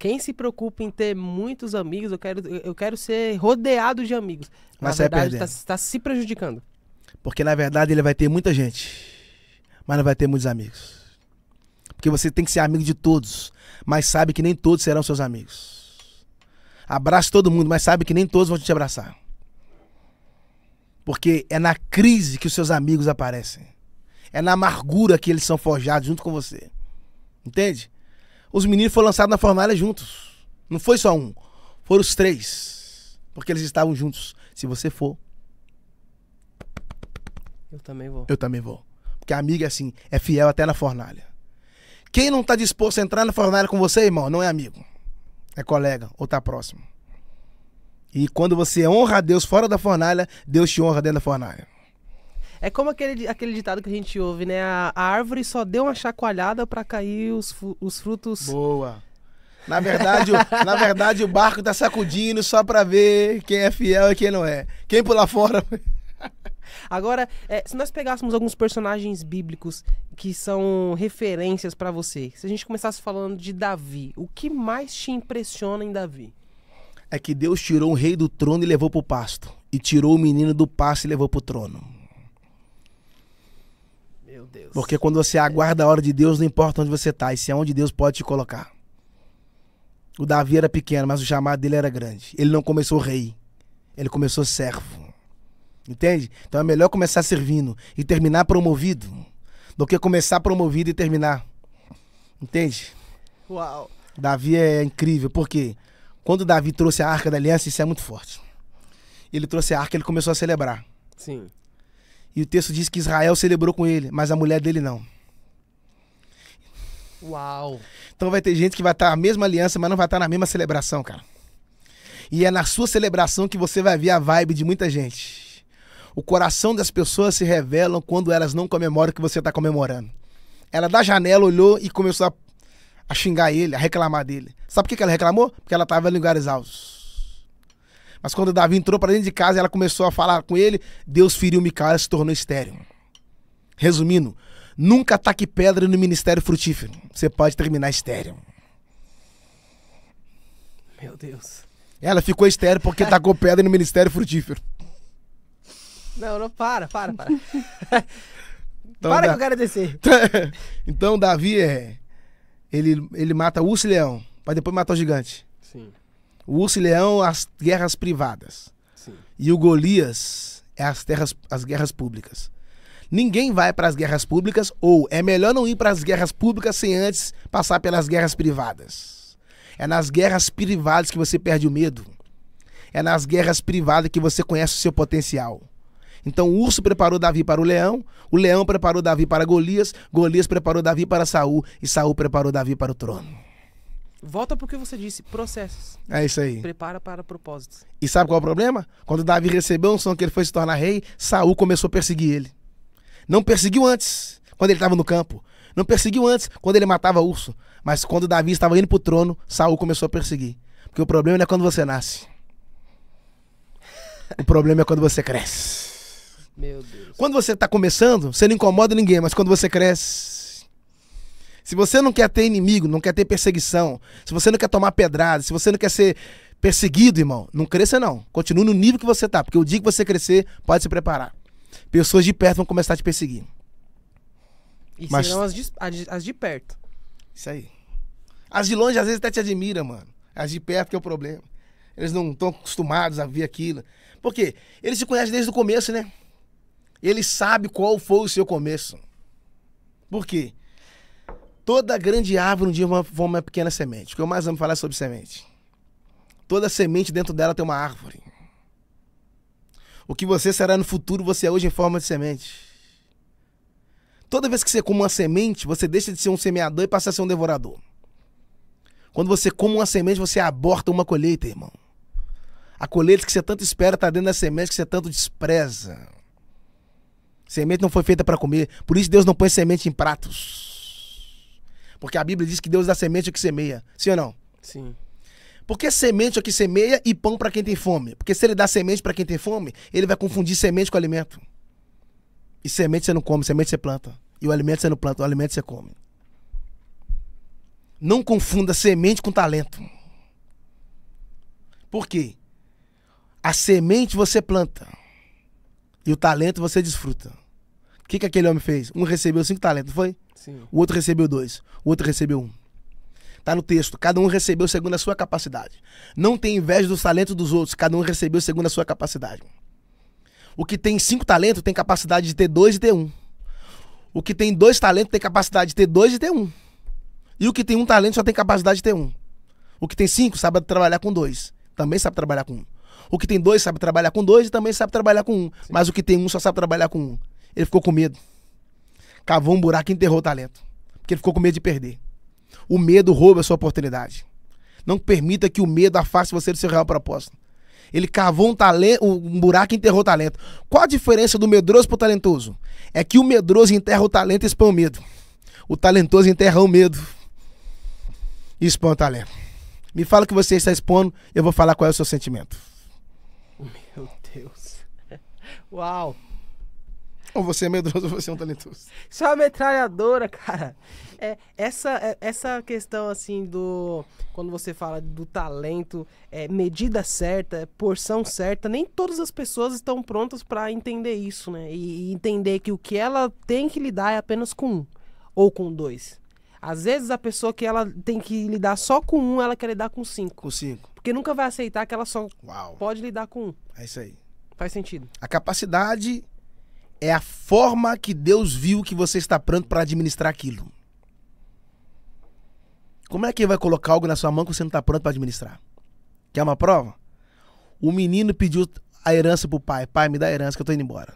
Quem se preocupa em ter muitos amigos, eu quero, eu quero ser rodeado de amigos. Mas na verdade, está tá se prejudicando. Porque na verdade ele vai ter muita gente, mas não vai ter muitos amigos. Porque você tem que ser amigo de todos, mas sabe que nem todos serão seus amigos. Abraça todo mundo, mas sabe que nem todos vão te abraçar. Porque é na crise que os seus amigos aparecem. É na amargura que eles são forjados junto com você. Entende? os meninos foram lançados na fornalha juntos. Não foi só um, foram os três. Porque eles estavam juntos. Se você for. Eu também vou. Eu também vou. Porque a amiga, assim, é fiel até na fornalha. Quem não tá disposto a entrar na fornalha com você, irmão, não é amigo. É colega ou tá próximo. E quando você honra a Deus fora da fornalha, Deus te honra dentro da fornalha. É como aquele, aquele ditado que a gente ouve, né? A, a árvore só deu uma chacoalhada para cair os, os frutos. Boa. Na verdade, o, na verdade, o barco tá sacudindo só para ver quem é fiel e quem não é. Quem pula fora. Agora, é, se nós pegássemos alguns personagens bíblicos que são referências para você, se a gente começasse falando de Davi, o que mais te impressiona em Davi? É que Deus tirou um rei do trono e levou para o pasto, e tirou o menino do pasto e levou para o trono. Deus. Porque quando você aguarda a hora de Deus, não importa onde você está, isso é onde Deus pode te colocar. O Davi era pequeno, mas o chamado dele era grande. Ele não começou rei, ele começou servo. Entende? Então é melhor começar servindo e terminar promovido do que começar promovido e terminar. Entende? Uau! Davi é incrível, porque quando Davi trouxe a arca da aliança, isso é muito forte. Ele trouxe a arca, ele começou a celebrar. Sim. E o texto diz que Israel celebrou com ele, mas a mulher dele não. Uau! Então vai ter gente que vai estar na mesma aliança, mas não vai estar na mesma celebração, cara. E é na sua celebração que você vai ver a vibe de muita gente. O coração das pessoas se revelam quando elas não comemoram o que você está comemorando. Ela da janela olhou e começou a, a xingar ele, a reclamar dele. Sabe por que ela reclamou? Porque ela estava em lugares altos. Mas quando Davi entrou para dentro de casa e ela começou a falar com ele, Deus feriu Micael e se tornou estéreo. Resumindo, nunca ataque pedra no ministério frutífero. Você pode terminar estéreo. Meu Deus. Ela ficou estéreo porque tacou pedra no ministério frutífero. Não, não, para, para, para. Então, Para da... que eu quero descer. então, Davi é. Ele, ele mata o urso e leão, pra depois matar o gigante. Sim. O urso e leão, as guerras privadas. Sim. E o Golias é as, terras, as guerras públicas. Ninguém vai para as guerras públicas, ou é melhor não ir para as guerras públicas sem antes passar pelas guerras privadas. É nas guerras privadas que você perde o medo. É nas guerras privadas que você conhece o seu potencial. Então o urso preparou Davi para o leão, o leão preparou Davi para Golias, Golias preparou Davi para Saul e Saul preparou Davi para o trono. Volta que você disse, processos. É isso aí. Prepara para propósitos. E sabe qual é o problema? Quando Davi recebeu um som que ele foi se tornar rei, Saul começou a perseguir ele. Não perseguiu antes, quando ele estava no campo. Não perseguiu antes, quando ele matava urso. Mas quando Davi estava indo para o trono, Saul começou a perseguir. Porque o problema não é quando você nasce. O problema é quando você cresce. Meu Deus. Quando você está começando, você não incomoda ninguém, mas quando você cresce se você não quer ter inimigo, não quer ter perseguição, se você não quer tomar pedrada, se você não quer ser perseguido, irmão, não cresça não. Continue no nível que você tá, porque o dia que você crescer, pode se preparar. Pessoas de perto vão começar a te perseguir. E Mas... serão as de, as de perto. Isso aí. As de longe às vezes até te admira, mano. As de perto que é o problema. Eles não estão acostumados a ver aquilo. Por quê? Eles te conhecem desde o começo, né? Ele sabe qual foi o seu começo. Por quê? Toda grande árvore um dia formar uma pequena semente. O que eu mais amo falar é sobre semente. Toda semente dentro dela tem uma árvore. O que você será no futuro, você é hoje em forma de semente. Toda vez que você come uma semente, você deixa de ser um semeador e passa a ser um devorador. Quando você come uma semente, você aborta uma colheita, irmão. A colheita que você tanto espera está dentro da semente que você tanto despreza. Semente não foi feita para comer, por isso Deus não põe semente em pratos. Porque a Bíblia diz que Deus dá semente ao que semeia. Sim ou não? Sim. Porque semente ao que semeia e pão para quem tem fome. Porque se ele dá semente para quem tem fome, ele vai confundir semente com alimento. E semente você não come, semente você planta. E o alimento você não planta, o alimento você come. Não confunda semente com talento. Por quê? A semente você planta e o talento você desfruta que, que aquele homem fez? Um recebeu cinco talentos, foi? Sim. O outro recebeu dois. O outro recebeu um. Tá no texto. Cada um recebeu segundo a sua capacidade. Não tem inveja dos talentos dos outros. Cada um recebeu segundo a sua capacidade. O que tem cinco talentos tem capacidade de ter dois e ter um. O que tem dois talentos tem capacidade de ter dois e ter um. E o que tem um talento só tem capacidade de ter um. O que tem cinco sabe trabalhar com dois. Também sabe trabalhar com um. O que tem dois sabe trabalhar com dois e também sabe trabalhar com um. Sim. Mas o que tem um só sabe trabalhar com um. Ele ficou com medo. Cavou um buraco e enterrou o talento. Porque ele ficou com medo de perder. O medo rouba a sua oportunidade. Não permita que o medo afaste você do seu real propósito. Ele cavou um, talento, um buraco e enterrou o talento. Qual a diferença do medroso para o talentoso? É que o medroso enterra o talento e expõe o medo. O talentoso enterra o medo e expõe o talento. Me fala o que você está expondo, eu vou falar qual é o seu sentimento. Meu Deus. Uau! Ou você é medroso ou você é um talentoso. Isso é uma metralhadora, cara. É, essa, é, essa questão, assim, do. Quando você fala do talento, é, medida certa, é, porção certa, nem todas as pessoas estão prontas para entender isso, né? E, e entender que o que ela tem que lidar é apenas com um ou com dois. Às vezes a pessoa que ela tem que lidar só com um, ela quer lidar com cinco. Com cinco. Porque nunca vai aceitar que ela só Uau. pode lidar com um. É isso aí. Faz sentido. A capacidade é a forma que Deus viu que você está pronto para administrar aquilo. Como é que ele vai colocar algo na sua mão que você não está pronto para administrar? Quer uma prova? O menino pediu a herança para o pai. Pai, me dá a herança que eu estou indo embora.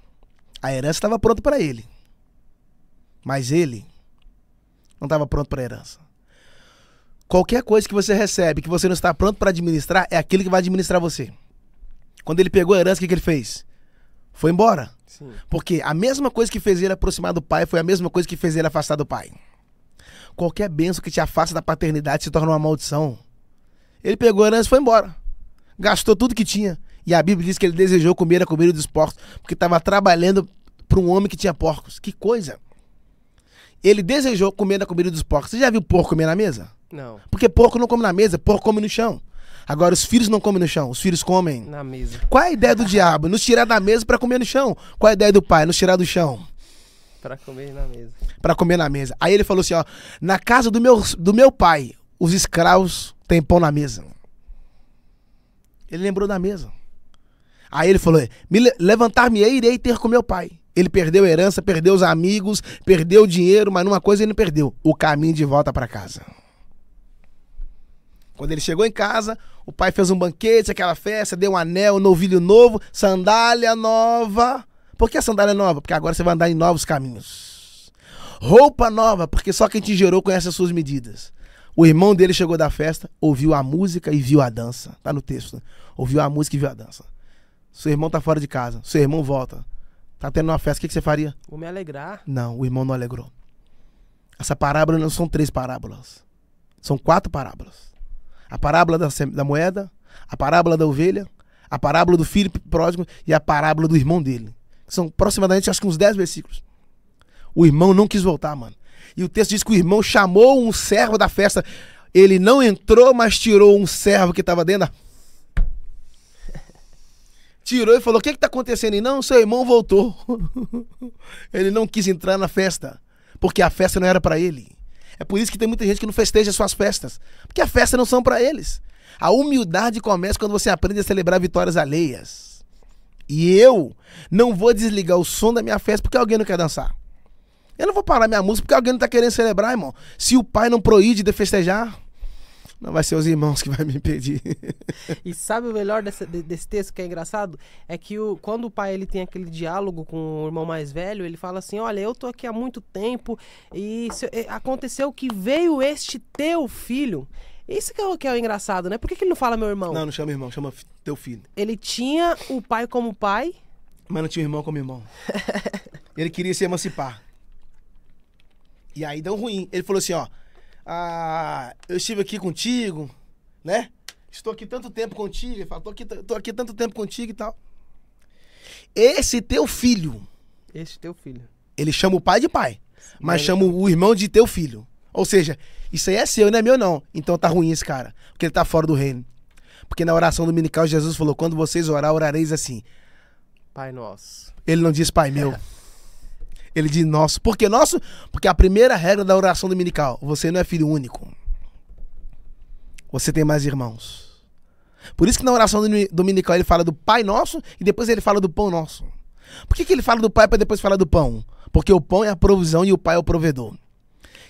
A herança estava pronta para ele. Mas ele não estava pronto para a herança. Qualquer coisa que você recebe que você não está pronto para administrar é aquilo que vai administrar você. Quando ele pegou a herança, o que, que ele fez? Foi embora. Porque a mesma coisa que fez ele aproximar do pai foi a mesma coisa que fez ele afastar do pai. Qualquer benção que te afasta da paternidade se torna uma maldição. Ele pegou a herança e foi embora. Gastou tudo que tinha. E a Bíblia diz que ele desejou comer a comida dos porcos, porque estava trabalhando para um homem que tinha porcos. Que coisa! Ele desejou comer a comida dos porcos. Você já viu porco comer na mesa? Não. Porque porco não come na mesa, porco come no chão. Agora, os filhos não comem no chão, os filhos comem. Na mesa. Qual é a ideia do diabo? Nos tirar da mesa para comer no chão. Qual é a ideia do pai? Nos tirar do chão. Para comer na mesa. Para comer na mesa. Aí ele falou assim: ó, na casa do meu, do meu pai, os escravos têm pão na mesa. Ele lembrou da mesa. Aí ele falou: me levantar-me e irei ter com meu pai. Ele perdeu a herança, perdeu os amigos, perdeu o dinheiro, mas numa coisa ele não perdeu: o caminho de volta para casa. Quando ele chegou em casa, o pai fez um banquete, aquela festa, deu um anel, um novilho novo, sandália nova. Por que a sandália nova? Porque agora você vai andar em novos caminhos. Roupa nova, porque só quem te gerou conhece as suas medidas. O irmão dele chegou da festa, ouviu a música e viu a dança. Tá no texto, né? Ouviu a música e viu a dança. Seu irmão tá fora de casa, seu irmão volta. Tá tendo uma festa, o que, que você faria? Vou me alegrar. Não, o irmão não alegrou. Essa parábola não são três parábolas. São quatro parábolas a parábola da, da moeda, a parábola da ovelha, a parábola do filho pródigo e a parábola do irmão dele. São aproximadamente, acho que uns 10 versículos. O irmão não quis voltar, mano. E o texto diz que o irmão chamou um servo da festa. Ele não entrou, mas tirou um servo que estava dentro da... Tirou e falou: O que está acontecendo? E não, seu irmão voltou. ele não quis entrar na festa, porque a festa não era para ele. É por isso que tem muita gente que não festeja suas festas. Porque as festas não são para eles. A humildade começa quando você aprende a celebrar vitórias alheias. E eu não vou desligar o som da minha festa porque alguém não quer dançar. Eu não vou parar minha música porque alguém não tá querendo celebrar, irmão. Se o pai não proíbe de festejar. Não vai ser os irmãos que vai me impedir. e sabe o melhor desse, desse texto que é engraçado? É que o, quando o pai ele tem aquele diálogo com o irmão mais velho, ele fala assim: Olha, eu tô aqui há muito tempo e se, aconteceu que veio este teu filho. Isso que é, o, que é o engraçado, né? Por que, que ele não fala meu irmão? Não, não chama irmão, chama teu filho. Ele tinha o pai como pai. Mas não tinha irmão como irmão. ele queria se emancipar. E aí deu ruim. Ele falou assim: Ó ah, eu estive aqui contigo, né? Estou aqui tanto tempo contigo. Ele fala, aqui, tô aqui tanto tempo contigo e tal. Esse teu filho. Esse teu filho. Ele chama o pai de pai, mas chama o irmão de teu filho. Ou seja, isso aí é seu, não é meu não. Então tá ruim esse cara, porque ele tá fora do reino. Porque na oração dominical Jesus falou: "Quando vocês orar, orareis assim: Pai nosso". Ele não diz pai meu. Ele diz nosso. Por que nosso? Porque a primeira regra da oração dominical: você não é filho único. Você tem mais irmãos. Por isso que na oração dominical ele fala do Pai Nosso e depois ele fala do Pão Nosso. Por que, que ele fala do Pai para depois falar do pão? Porque o pão é a provisão e o Pai é o provedor.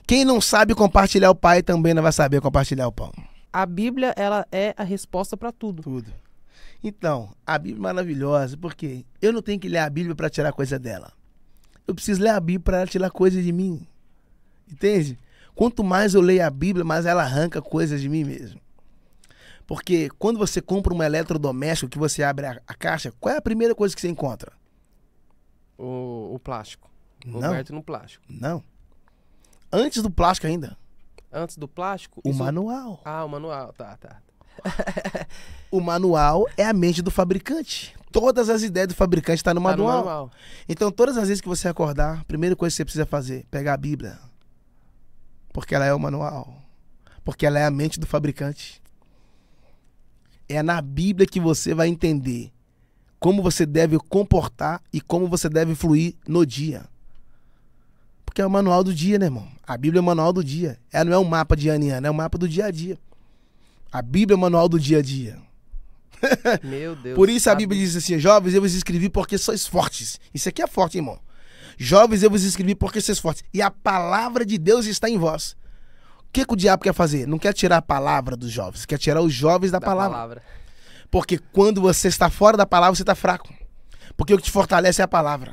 Quem não sabe compartilhar o Pai também não vai saber compartilhar o pão. A Bíblia, ela é a resposta para tudo. Tudo. Então, a Bíblia é maravilhosa, porque eu não tenho que ler a Bíblia para tirar coisa dela. Eu preciso ler a Bíblia para ela tirar coisas de mim. Entende? Quanto mais eu leio a Bíblia, mais ela arranca coisas de mim mesmo. Porque quando você compra um eletrodoméstico que você abre a, a caixa, qual é a primeira coisa que você encontra? O, o plástico. Não. Coberto no plástico. Não. Antes do plástico ainda. Antes do plástico? O manual. Ah, o manual. Tá, tá. o manual é a mente do fabricante todas as ideias do fabricante estão tá no, tá manual. no manual. Então, todas as vezes que você acordar, a primeira coisa que você precisa fazer, pegar a Bíblia. Porque ela é o manual. Porque ela é a mente do fabricante. É na Bíblia que você vai entender como você deve comportar e como você deve fluir no dia. Porque é o manual do dia, né, irmão? A Bíblia é o manual do dia. Ela é, não é um mapa de ano em ano, é um mapa do dia a dia. A Bíblia é o manual do dia a dia. Meu Deus. Por isso a Bíblia diz assim: jovens, eu vos escrevi porque sois fortes. Isso aqui é forte, irmão. Jovens, eu vos escrevi porque sois fortes. E a palavra de Deus está em vós. O que, que o diabo quer fazer? Não quer tirar a palavra dos jovens, quer tirar os jovens da, da palavra. palavra. Porque quando você está fora da palavra, você está fraco. Porque o que te fortalece é a palavra.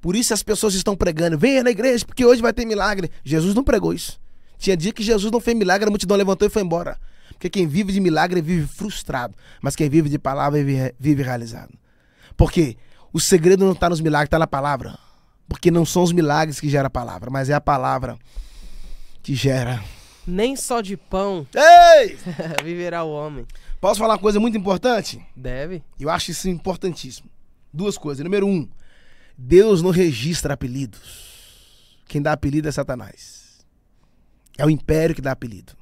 Por isso as pessoas estão pregando: venha na igreja, porque hoje vai ter milagre. Jesus não pregou isso. Tinha dia que Jesus não fez milagre, a multidão levantou e foi embora. Porque quem vive de milagre vive frustrado, mas quem vive de palavra vive, vive realizado. Porque o segredo não está nos milagres, está na palavra. Porque não são os milagres que geram a palavra, mas é a palavra que gera. Nem só de pão Ei! viverá o homem. Posso falar uma coisa muito importante? Deve. Eu acho isso importantíssimo. Duas coisas. Número um, Deus não registra apelidos. Quem dá apelido é Satanás. É o império que dá apelido.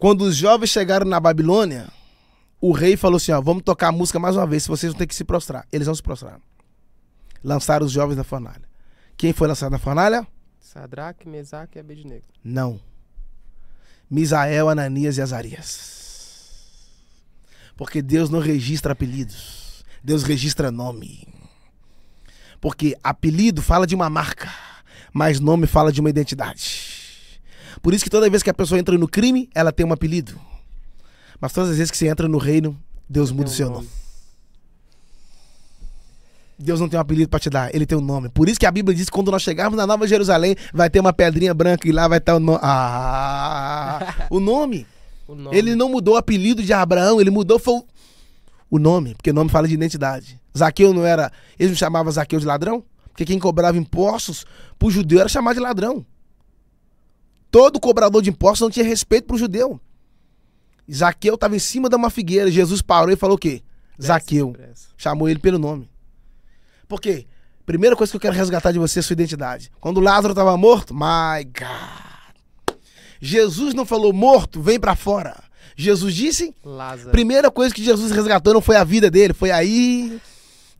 Quando os jovens chegaram na Babilônia, o rei falou assim: ó, vamos tocar a música mais uma vez, vocês vão ter que se prostrar. Eles não se prostraram. Lançaram os jovens na fornalha. Quem foi lançado na fornalha? Sadraque, Mesaque e Abednego. Não. Misael, Ananias e Azarias. Porque Deus não registra apelidos. Deus registra nome. Porque apelido fala de uma marca, mas nome fala de uma identidade. Por isso que toda vez que a pessoa entra no crime, ela tem um apelido. Mas todas as vezes que você entra no reino, Deus muda o seu nome. Deus não tem um apelido para te dar, ele tem um nome. Por isso que a Bíblia diz que quando nós chegarmos na Nova Jerusalém, vai ter uma pedrinha branca e lá vai estar o nome. Ah! o nome. o nome. Ele não mudou o apelido de Abraão, ele mudou foi o nome, porque o nome fala de identidade. Zaqueu não era. Eles não chamavam Zaqueu de ladrão? Porque quem cobrava impostos pro judeu era chamado de ladrão. Todo cobrador de impostos não tinha respeito para o judeu. Zaqueu estava em cima de uma figueira. Jesus parou e falou o quê? Desce, Zaqueu. Desce. Chamou ele pelo nome. Por quê? Primeira coisa que eu quero resgatar de você é sua identidade. Quando Lázaro estava morto, my God. Jesus não falou morto, vem para fora. Jesus disse? Lázaro. Primeira coisa que Jesus resgatou não foi a vida dele, foi a identidade.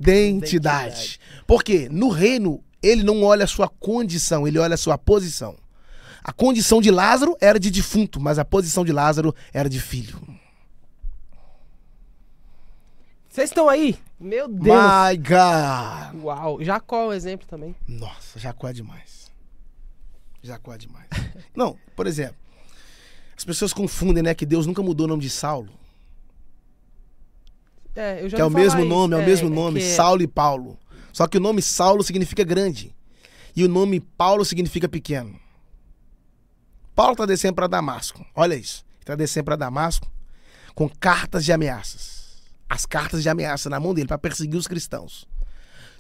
identidade. Porque no reino ele não olha a sua condição, ele olha a sua posição. A condição de Lázaro era de defunto, mas a posição de Lázaro era de filho. Vocês estão aí? Meu Deus! My God! Uau! Jacó é um exemplo também. Nossa, Jacó é demais. Jacó é demais. Não, por exemplo, as pessoas confundem, né, que Deus nunca mudou o nome de Saulo. É, eu já que é o mesmo isso. nome, é, é, o mesmo é nome, é que... Saulo e Paulo. Só que o nome Saulo significa grande e o nome Paulo significa pequeno. Paulo está descendo para Damasco. Olha isso. Está descendo para Damasco com cartas de ameaças. As cartas de ameaça na mão dele para perseguir os cristãos.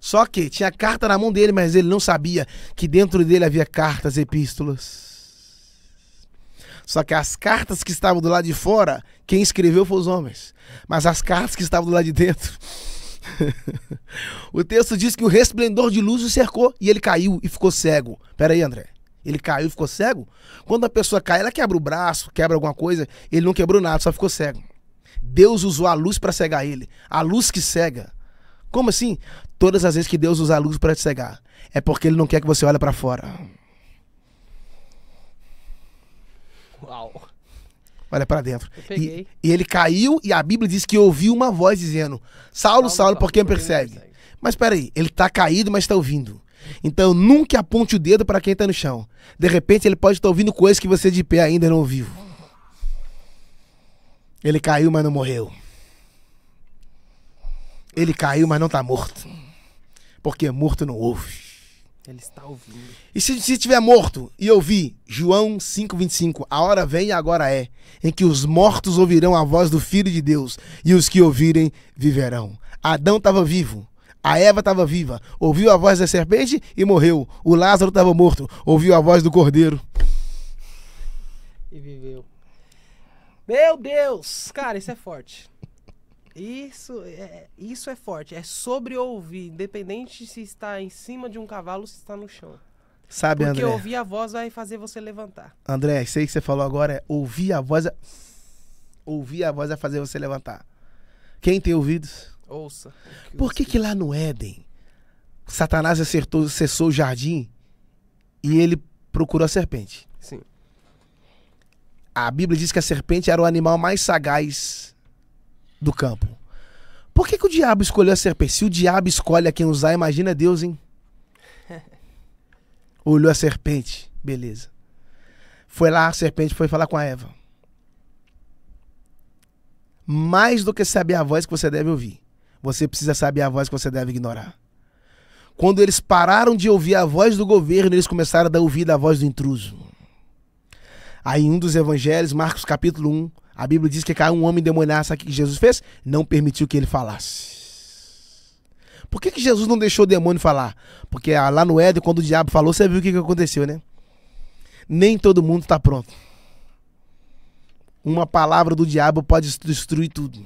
Só que tinha carta na mão dele, mas ele não sabia que dentro dele havia cartas, epístolas. Só que as cartas que estavam do lado de fora, quem escreveu foram os homens. Mas as cartas que estavam do lado de dentro. o texto diz que o resplendor de luz o cercou e ele caiu e ficou cego. Pera aí, André. Ele caiu e ficou cego? Quando a pessoa cai, ela quebra o braço, quebra alguma coisa, ele não quebrou nada, só ficou cego. Deus usou a luz para cegar ele. A luz que cega. Como assim? Todas as vezes que Deus usa a luz para te cegar, é porque ele não quer que você olhe para fora. Uau. Olha para dentro. E, e, ele caiu e a Bíblia diz que ouviu uma voz dizendo: Saulo, Saulo, Saulo por quem persegue? Mas peraí, ele tá caído, mas está ouvindo. Então nunca aponte o dedo para quem está no chão. De repente ele pode estar tá ouvindo coisas que você de pé ainda não ouviu. Ele caiu, mas não morreu. Ele caiu, mas não está morto. Porque morto não ouve. Ele está ouvindo. E se estiver morto e ouvir, João 5,25, a hora vem e agora é, em que os mortos ouvirão a voz do Filho de Deus, e os que ouvirem viverão. Adão estava vivo, a Eva estava viva, ouviu a voz da serpente e morreu. O Lázaro estava morto, ouviu a voz do cordeiro. E viveu. Meu Deus! Cara, isso é forte. Isso é, isso é forte. É sobre ouvir, independente se está em cima de um cavalo ou se está no chão. Sabe, Porque André? Porque ouvir a voz vai fazer você levantar. André, sei que você falou agora é ouvir a voz. É, ouvir a voz vai fazer você levantar. Quem tem ouvidos? Ouça. Que Por que, que lá no Éden, Satanás acertou, cessou o jardim e ele procurou a serpente? Sim. A Bíblia diz que a serpente era o animal mais sagaz do campo. Por que, que o diabo escolheu a serpente? Se o diabo escolhe a quem usar, imagina Deus, hein? Olhou a serpente, beleza. Foi lá, a serpente foi falar com a Eva. Mais do que saber a voz que você deve ouvir. Você precisa saber a voz que você deve ignorar. Quando eles pararam de ouvir a voz do governo, eles começaram a dar ouvido à voz do intruso. Aí, em um dos evangelhos, Marcos capítulo 1, a Bíblia diz que caiu um homem demoniado. Sabe o que Jesus fez? Não permitiu que ele falasse. Por que, que Jesus não deixou o demônio falar? Porque ah, lá no Éden, quando o diabo falou, você viu o que, que aconteceu, né? Nem todo mundo está pronto. Uma palavra do diabo pode destruir tudo.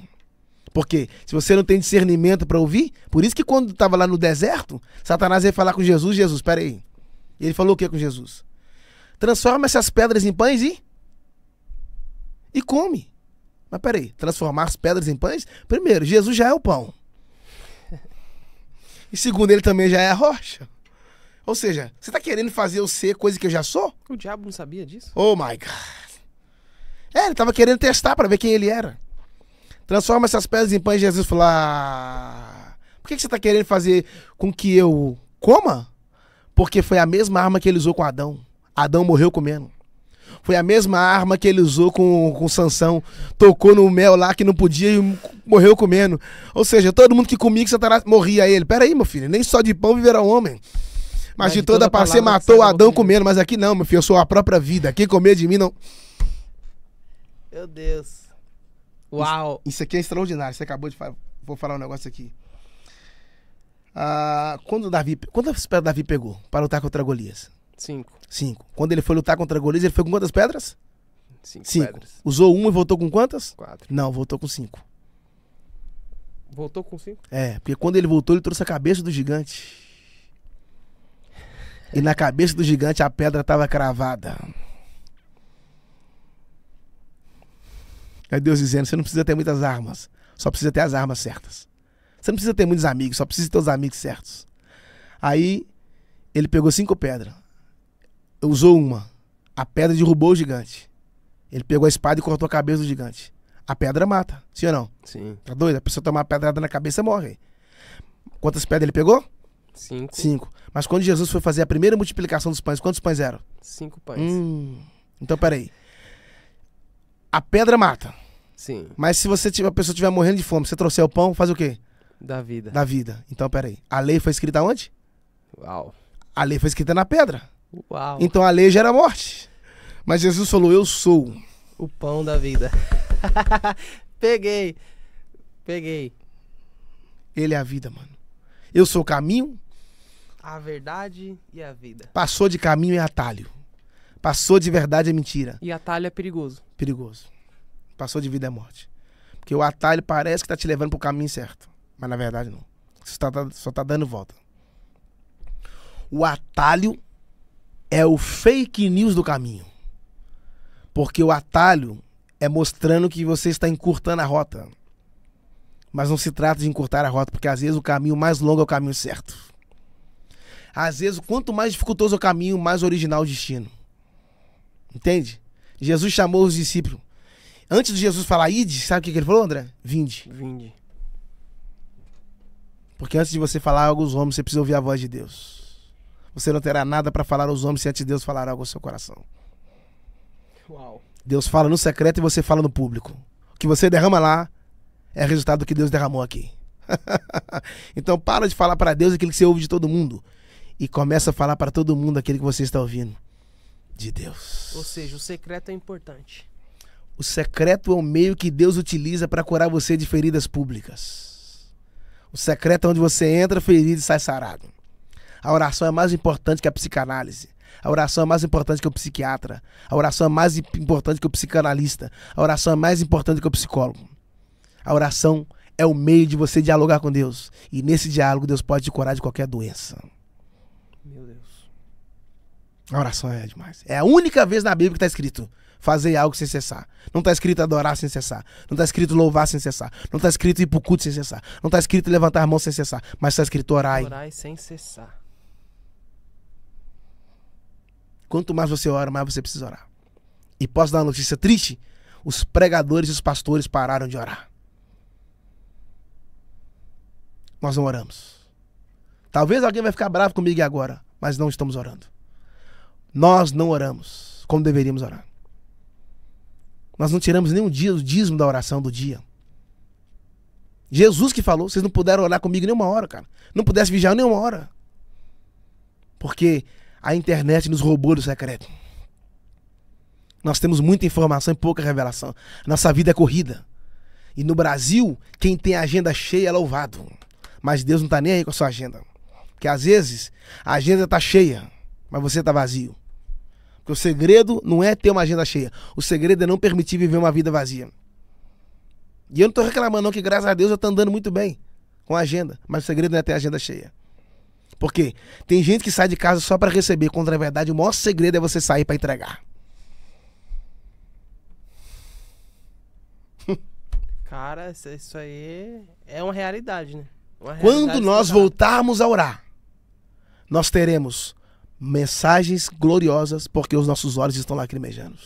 Porque se você não tem discernimento para ouvir, por isso que quando estava lá no deserto, Satanás ia falar com Jesus, Jesus, espera aí. Ele falou o que com Jesus? Transforma essas pedras em pães e e come. Mas peraí, transformar as pedras em pães? Primeiro, Jesus já é o pão. E segundo, ele também já é a rocha. Ou seja, você está querendo fazer eu ser coisa que eu já sou? O diabo não sabia disso? Oh my God. É, ele estava querendo testar para ver quem ele era. Transforma essas pedras em pães, Jesus falou: ah, por que, você está querendo fazer com que eu coma? Porque foi a mesma arma que ele usou com Adão. Adão morreu comendo. Foi a mesma arma que ele usou com, com Sansão. Tocou no mel lá que não podia e morreu comendo. Ou seja, todo mundo que comia que Satanás morria ele. Pera aí, meu filho, nem só de pão viverá o homem. Mas, mas de toda, toda parte você matou Adão né? comendo. Mas aqui não, meu filho, eu sou a própria vida. Quem comer de mim não. Meu Deus. Uau! Isso, isso aqui é extraordinário. Você acabou de falar. Vou falar um negócio aqui. Ah, quando o Davi. Quantas pedras Davi pegou para lutar contra Golias? Cinco. Cinco. Quando ele foi lutar contra Golias, ele foi com quantas pedras? Cinco. cinco. Pedras. Usou uma e voltou com quantas? Quatro. Não, voltou com cinco. Voltou com cinco? É, porque quando ele voltou, ele trouxe a cabeça do gigante. E na cabeça do gigante a pedra estava cravada. É Deus dizendo: você não precisa ter muitas armas, só precisa ter as armas certas. Você não precisa ter muitos amigos, só precisa ter os amigos certos. Aí ele pegou cinco pedras, usou uma, a pedra derrubou o gigante. Ele pegou a espada e cortou a cabeça do gigante. A pedra mata, sim ou não? Sim. Tá doido? A pessoa tomar uma pedrada na cabeça morre. Quantas pedras ele pegou? Cinco. Cinco. Mas quando Jesus foi fazer a primeira multiplicação dos pães, quantos pães eram? Cinco pães. Hum. Então, peraí. A pedra mata. Sim. Mas se você tiver, a pessoa estiver morrendo de fome, você trouxer o pão, faz o quê? Da vida. Da vida. Então, peraí. A lei foi escrita onde? Uau. A lei foi escrita na pedra. Uau. Então a lei gera morte. Mas Jesus falou: Eu sou. O pão da vida. Peguei. Peguei. Ele é a vida, mano. Eu sou o caminho. A verdade e a vida. Passou de caminho e é atalho. Passou de verdade é mentira. E atalho é perigoso. Perigoso. Passou de vida é morte. Porque o atalho parece que está te levando para o caminho certo. Mas na verdade não. Você tá, tá, só está dando volta. O atalho é o fake news do caminho. Porque o atalho é mostrando que você está encurtando a rota. Mas não se trata de encurtar a rota, porque às vezes o caminho mais longo é o caminho certo. Às vezes, quanto mais dificultoso é o caminho, mais original o destino. Entende? Jesus chamou os discípulos. Antes de Jesus falar ide, sabe o que ele falou, André? Vinde. Vinde. Porque antes de você falar algo aos homens, você precisa ouvir a voz de Deus. Você não terá nada para falar aos homens se antes de Deus falar algo ao seu coração. Uau. Deus fala no secreto e você fala no público. O que você derrama lá é resultado do que Deus derramou aqui. então para de falar para Deus aquilo que você ouve de todo mundo e começa a falar para todo mundo aquilo que você está ouvindo de Deus. Ou seja, o secreto é importante. O secreto é o meio que Deus utiliza para curar você de feridas públicas. O secreto é onde você entra ferido e sai sarado. A oração é mais importante que a psicanálise. A oração é mais importante que o psiquiatra. A oração é mais importante que o psicanalista. A oração é mais importante que o psicólogo. A oração é o meio de você dialogar com Deus. E nesse diálogo, Deus pode te curar de qualquer doença. A oração é demais. É a única vez na Bíblia que está escrito fazer algo sem cessar. Não está escrito adorar sem cessar. Não está escrito louvar sem cessar. Não está escrito ir para o culto sem cessar. Não está escrito levantar a mão sem cessar. Mas está escrito orar. Orar sem cessar. Quanto mais você ora, mais você precisa orar. E posso dar uma notícia triste? Os pregadores e os pastores pararam de orar. Nós não oramos. Talvez alguém vai ficar bravo comigo agora, mas não estamos orando nós não oramos como deveríamos orar. Nós não tiramos nenhum dia o dízimo da oração do dia. Jesus que falou, vocês não puderam orar comigo nenhuma hora, cara. Não pudesse vigiar nenhuma hora. Porque a internet nos roubou do secreto. Nós temos muita informação e pouca revelação. Nossa vida é corrida. E no Brasil, quem tem agenda cheia é louvado. Mas Deus não está nem aí com a sua agenda. Porque às vezes a agenda está cheia, mas você está vazio. Porque o segredo não é ter uma agenda cheia. O segredo é não permitir viver uma vida vazia. E eu não estou reclamando, não, que graças a Deus eu estou andando muito bem com a agenda. Mas o segredo não é ter a agenda cheia. Porque tem gente que sai de casa só para receber, contra a verdade o maior segredo é você sair para entregar. Cara, isso aí é uma realidade, né? Uma realidade quando nós voltarmos a orar, nós teremos mensagens gloriosas, porque os nossos olhos estão lacrimejando.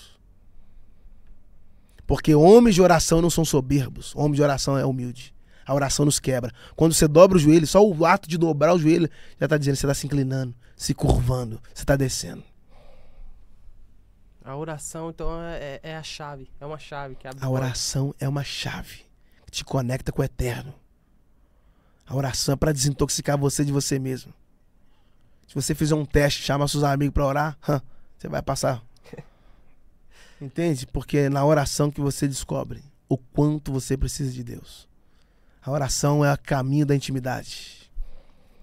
Porque homens de oração não são soberbos, homem de oração é humilde. A oração nos quebra. Quando você dobra o joelho, só o ato de dobrar o joelho já está dizendo, você está se inclinando, se curvando, você está descendo. A oração, então, é, é, é, a chave. É uma chave que abre. A oração é uma chave que te conecta com o eterno. A oração é para desintoxicar você de você mesmo. Se você fizer um teste, chamar seus amigos para orar, hum, você vai passar. Entende? Porque é na oração que você descobre o quanto você precisa de Deus. A oração é o caminho da intimidade.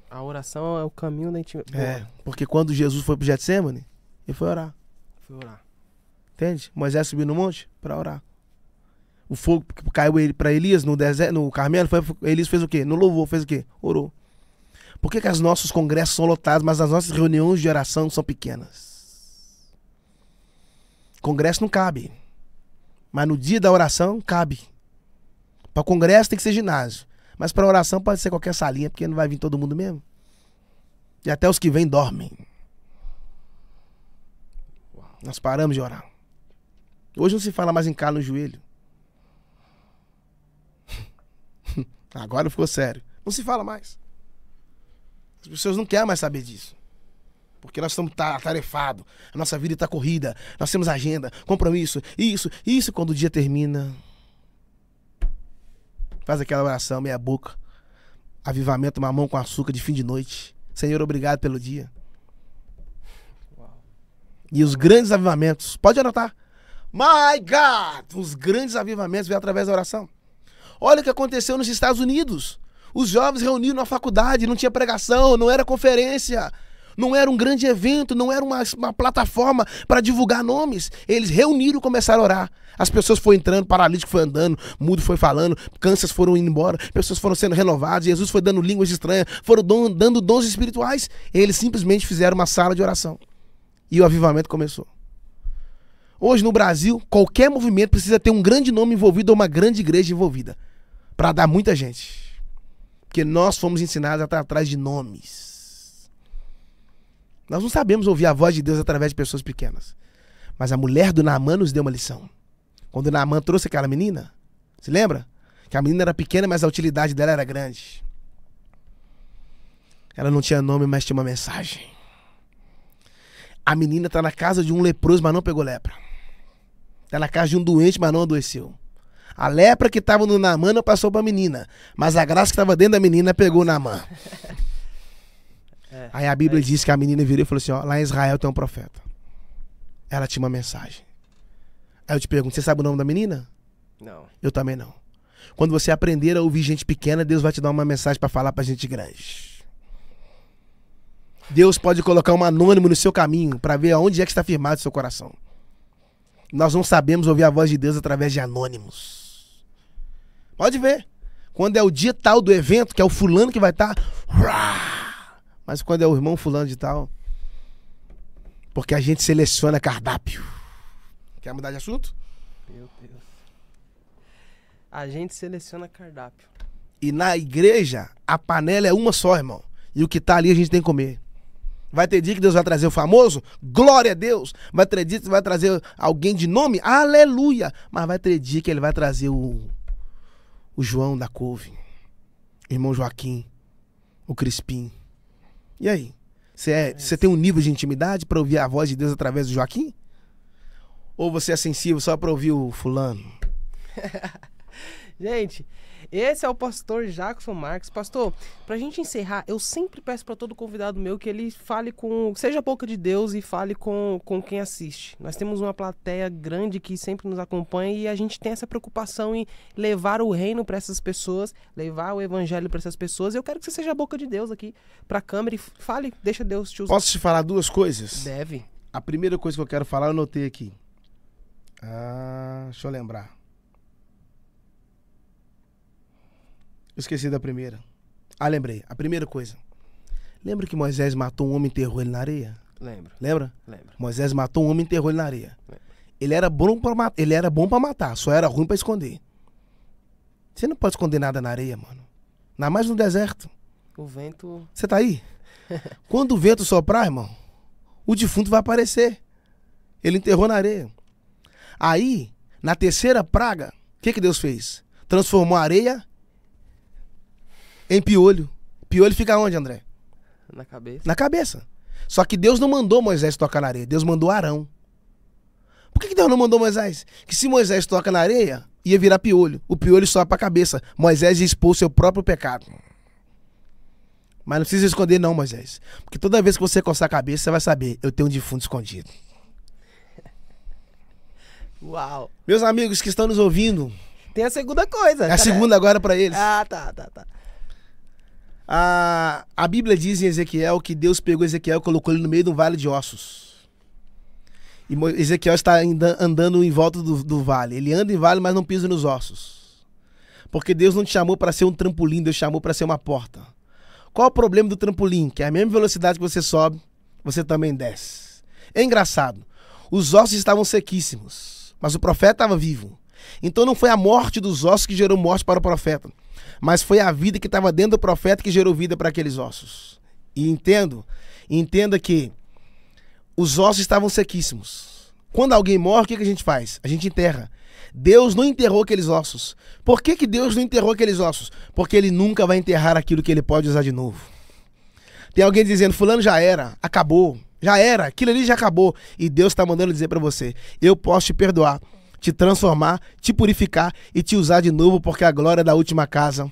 A oração é o caminho da intimidade. É, porque quando Jesus foi pro Getsemane, ele foi orar. Foi orar. Entende? Moisés subiu no monte para orar. O fogo que caiu para Elias no deserto, no Carmelo, foi, Elias fez o quê? No louvor, fez o quê? Orou. Por que, que os nossos congressos são lotados, mas as nossas reuniões de oração são pequenas? Congresso não cabe. Mas no dia da oração, cabe. Para congresso tem que ser ginásio. Mas para oração pode ser qualquer salinha, porque não vai vir todo mundo mesmo. E até os que vêm dormem. Nós paramos de orar. Hoje não se fala mais em calo no joelho. Agora ficou sério. Não se fala mais. As pessoas não querem mais saber disso. Porque nós estamos atarefados, a nossa vida está corrida, nós temos agenda, compromisso, isso, isso. Quando o dia termina, faz aquela oração, meia boca, avivamento, mamão com açúcar de fim de noite. Senhor, obrigado pelo dia. E os grandes avivamentos, pode anotar. My God! Os grandes avivamentos vêm através da oração. Olha o que aconteceu nos Estados Unidos. Os jovens reuniram na faculdade, não tinha pregação, não era conferência, não era um grande evento, não era uma, uma plataforma para divulgar nomes. Eles reuniram e começaram a orar. As pessoas foram entrando, paralítico foi andando, mudo foi falando, cânceres foram indo embora, pessoas foram sendo renovadas, Jesus foi dando línguas estranhas, foram dando dons espirituais. Eles simplesmente fizeram uma sala de oração. E o avivamento começou. Hoje no Brasil, qualquer movimento precisa ter um grande nome envolvido ou uma grande igreja envolvida para dar muita gente. Porque nós fomos ensinados a estar atrás de nomes. Nós não sabemos ouvir a voz de Deus através de pessoas pequenas. Mas a mulher do Naamã nos deu uma lição. Quando Naamã trouxe aquela menina, se lembra? Que a menina era pequena, mas a utilidade dela era grande. Ela não tinha nome, mas tinha uma mensagem. A menina está na casa de um leproso, mas não pegou lepra. Está na casa de um doente, mas não adoeceu. A lepra que estava no Namã não passou para a menina, mas a graça que estava dentro da menina pegou o Namã. É, Aí a Bíblia é diz que a menina virou e falou assim: ó, lá em Israel tem um profeta. Ela tinha uma mensagem. Aí eu te pergunto: você sabe o nome da menina? Não. Eu também não. Quando você aprender a ouvir gente pequena, Deus vai te dar uma mensagem para falar para gente grande. Deus pode colocar um anônimo no seu caminho para ver aonde é que está firmado o seu coração. Nós não sabemos ouvir a voz de Deus através de anônimos. Pode ver. Quando é o dia tal do evento, que é o fulano que vai estar. Tá... Mas quando é o irmão fulano de tal. Porque a gente seleciona cardápio. Quer mudar de assunto? Meu Deus. A gente seleciona cardápio. E na igreja, a panela é uma só, irmão. E o que tá ali a gente tem que comer. Vai ter dia que Deus vai trazer o famoso? Glória a Deus! Vai ter dia que vai trazer alguém de nome? Aleluia! Mas vai ter dia que ele vai trazer o o João da Couve, o irmão Joaquim, o Crispim. E aí? Você é, é tem um nível de intimidade para ouvir a voz de Deus através do Joaquim? Ou você é sensível só para ouvir o fulano? Gente, esse é o pastor Jackson Marques. Pastor, pra gente encerrar, eu sempre peço para todo convidado meu que ele fale com. Seja a boca de Deus e fale com, com quem assiste. Nós temos uma plateia grande que sempre nos acompanha e a gente tem essa preocupação em levar o reino para essas pessoas, levar o evangelho para essas pessoas. Eu quero que você seja a boca de Deus aqui pra câmera e fale, deixa Deus te usar. Posso te falar duas coisas? Deve. A primeira coisa que eu quero falar, eu anotei aqui. Ah, deixa eu lembrar. Eu esqueci da primeira. Ah, lembrei. A primeira coisa. Lembra que Moisés matou um homem e enterrou ele na areia? Lembro. Lembra? Lembro. Moisés matou um homem e enterrou ele na areia. Ele era bom para matar, ele era bom para matar, só era ruim para esconder. Você não pode esconder nada na areia, mano. Ainda mais no deserto. O vento. Você tá aí? Quando o vento soprar, irmão, o defunto vai aparecer. Ele enterrou na areia. Aí, na terceira praga, o que, que Deus fez? Transformou a areia em piolho. Piolho fica onde, André? Na cabeça. Na cabeça. Só que Deus não mandou Moisés tocar na areia, Deus mandou Arão. Por que, Deus não mandou Moisés? Que se Moisés toca na areia, ia virar piolho. O piolho sobe pra cabeça. Moisés expôs seu próprio pecado. Mas não precisa esconder, não, Moisés. Porque toda vez que você coçar a cabeça, você vai saber: eu tenho um defunto escondido. Uau. Meus amigos que estão nos ouvindo. Tem a segunda coisa. É a cara. segunda agora para eles. Ah, tá, tá, tá. A, a Bíblia diz em Ezequiel que Deus pegou Ezequiel e colocou ele no meio de um vale de ossos. E Ezequiel está andando em volta do, do, vale. Ele anda em vale, mas não pisa nos ossos. Porque Deus não te chamou para ser um trampolim, Deus chamou para ser uma porta. Qual o problema do trampolim? Que é a mesma velocidade que você sobe, você também desce. É engraçado. Os ossos estavam sequíssimos, mas o profeta estava vivo. Então não foi a morte dos ossos que gerou morte para o profeta mas foi a vida que estava dentro do profeta que gerou vida para aqueles ossos. E entendo, entenda que os ossos estavam sequíssimos. Quando alguém morre, o que, que a gente faz? A gente enterra. Deus não enterrou aqueles ossos. Por que, que Deus não enterrou aqueles ossos? Porque ele nunca vai enterrar aquilo que ele pode usar de novo. Tem alguém dizendo: Fulano já era, acabou, já era, aquilo ali já acabou. E Deus está mandando dizer para você: Eu posso te perdoar, te transformar, te purificar e te usar de novo, porque a glória da última casa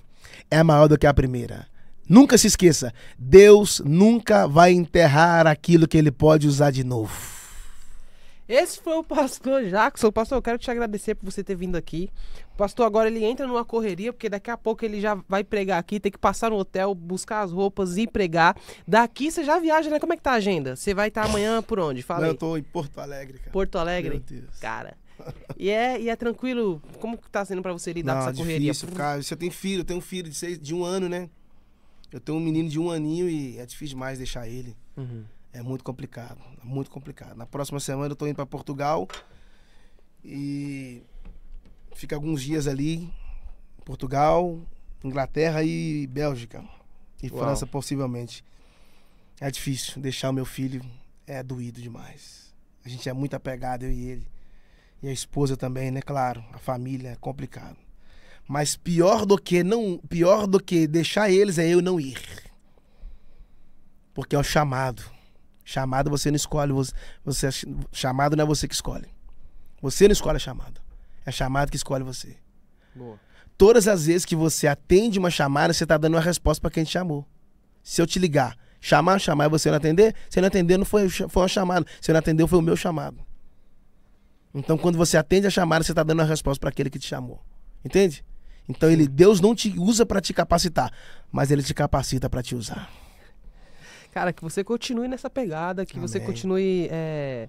é maior do que a primeira. Nunca se esqueça, Deus nunca vai enterrar aquilo que ele pode usar de novo. Esse foi o pastor Jackson. Pastor, eu quero te agradecer por você ter vindo aqui. O pastor agora ele entra numa correria, porque daqui a pouco ele já vai pregar aqui, tem que passar no hotel, buscar as roupas e pregar. Daqui você já viaja, né? Como é que tá a agenda? Você vai estar tá amanhã por onde? Fala Não, Eu tô em Porto Alegre, cara. Porto Alegre? Meu Deus. Cara, e é, e é tranquilo? Como que tá sendo para você lidar Não, com essa correria? difícil, cara. Você tem filho, eu tenho um filho de, seis, de um ano, né? Eu tenho um menino de um aninho e é difícil demais deixar ele. Uhum. É muito complicado, é muito complicado. Na próxima semana eu tô indo para Portugal e fica alguns dias ali, Portugal, Inglaterra e Bélgica e Uau. França possivelmente. É difícil deixar o meu filho, é doído demais. A gente é muito apegado eu e ele. E a esposa também, né? Claro, a família é complicado. Mas pior do que não, pior do que deixar eles é eu não ir. Porque é o chamado. Chamado você não escolhe, você, você chamado não é você que escolhe. Você não escolhe a chamada. É a chamada que escolhe você. Boa. Todas as vezes que você atende uma chamada, você está dando uma resposta para quem te chamou. Se eu te ligar, chamar, chamar e você não atender, se não atender não foi, foi uma chamada. Se não atendeu, foi o meu chamado. Então, quando você atende a chamada, você está dando a resposta para aquele que te chamou. Entende? Então, ele, Deus não te usa para te capacitar, mas ele te capacita para te usar. Cara, que você continue nessa pegada, que Amém. você continue é,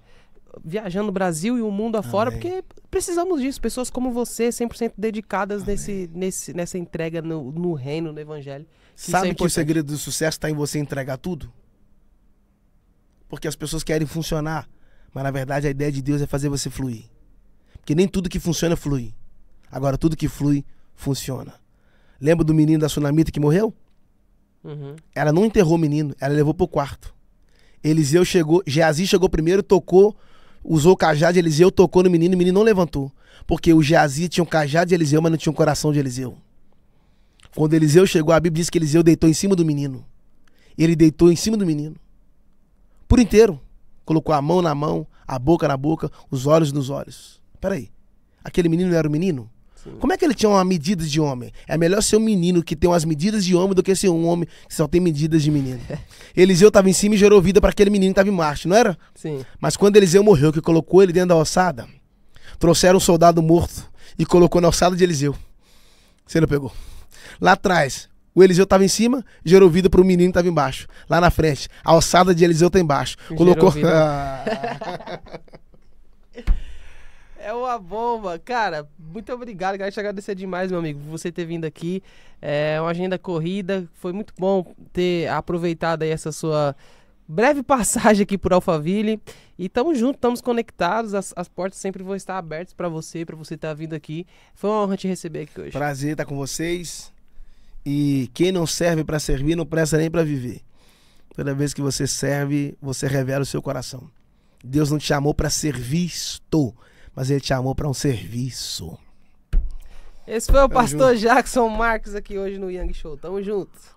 viajando o Brasil e o mundo afora, Amém. porque precisamos disso. Pessoas como você, 100% dedicadas nesse, nesse, nessa entrega no, no reino, no evangelho. Que é Sabe é que o segredo do sucesso está em você entregar tudo? Porque as pessoas querem funcionar mas na verdade a ideia de Deus é fazer você fluir. Porque nem tudo que funciona flui. Agora tudo que flui funciona. Lembra do menino da tsunamita que morreu? Uhum. Ela não enterrou o menino, ela levou pro quarto. Eliseu chegou, Geazi chegou primeiro, tocou, usou o cajado de Eliseu, tocou no menino e o menino não levantou. Porque o Geazi tinha um cajado de Eliseu, mas não tinha um coração de Eliseu. Quando Eliseu chegou, a Bíblia diz que Eliseu deitou em cima do menino. Ele deitou em cima do menino. Por inteiro colocou a mão na mão, a boca na boca, os olhos nos olhos. Peraí, aquele menino era um menino? Sim. Como é que ele tinha uma medida de homem? É melhor ser um menino que tem umas medidas de homem do que ser um homem que só tem medidas de menino. Eliseu estava em cima e gerou vida para aquele menino que estava em marcha, não era? Sim. Mas quando Eliseu morreu, que colocou ele dentro da ossada, trouxeram um soldado morto e colocou na ossada de Eliseu. Você não pegou. Lá atrás, o Eliseu estava em cima, gerou vida para o menino que estava embaixo, lá na frente. A alçada de Eliseu está embaixo. Gerou Colocou. É uma bomba. Cara, muito obrigado. Quero te agradecer demais, meu amigo, por você ter vindo aqui. É uma agenda corrida. Foi muito bom ter aproveitado aí essa sua breve passagem aqui por Alphaville. E tamo junto, estamos conectados. As, as, portas sempre vão estar abertas para você, para você estar tá vindo aqui. Foi uma honra te receber aqui hoje. Prazer estar com vocês. E quem não serve para servir não presta nem para viver. Toda vez que você serve, você revela o seu coração. Deus não te chamou para ser visto, mas Ele te chamou para um serviço. Esse foi o Tamo pastor junto. Jackson Marques aqui hoje no Young Show. Tamo junto.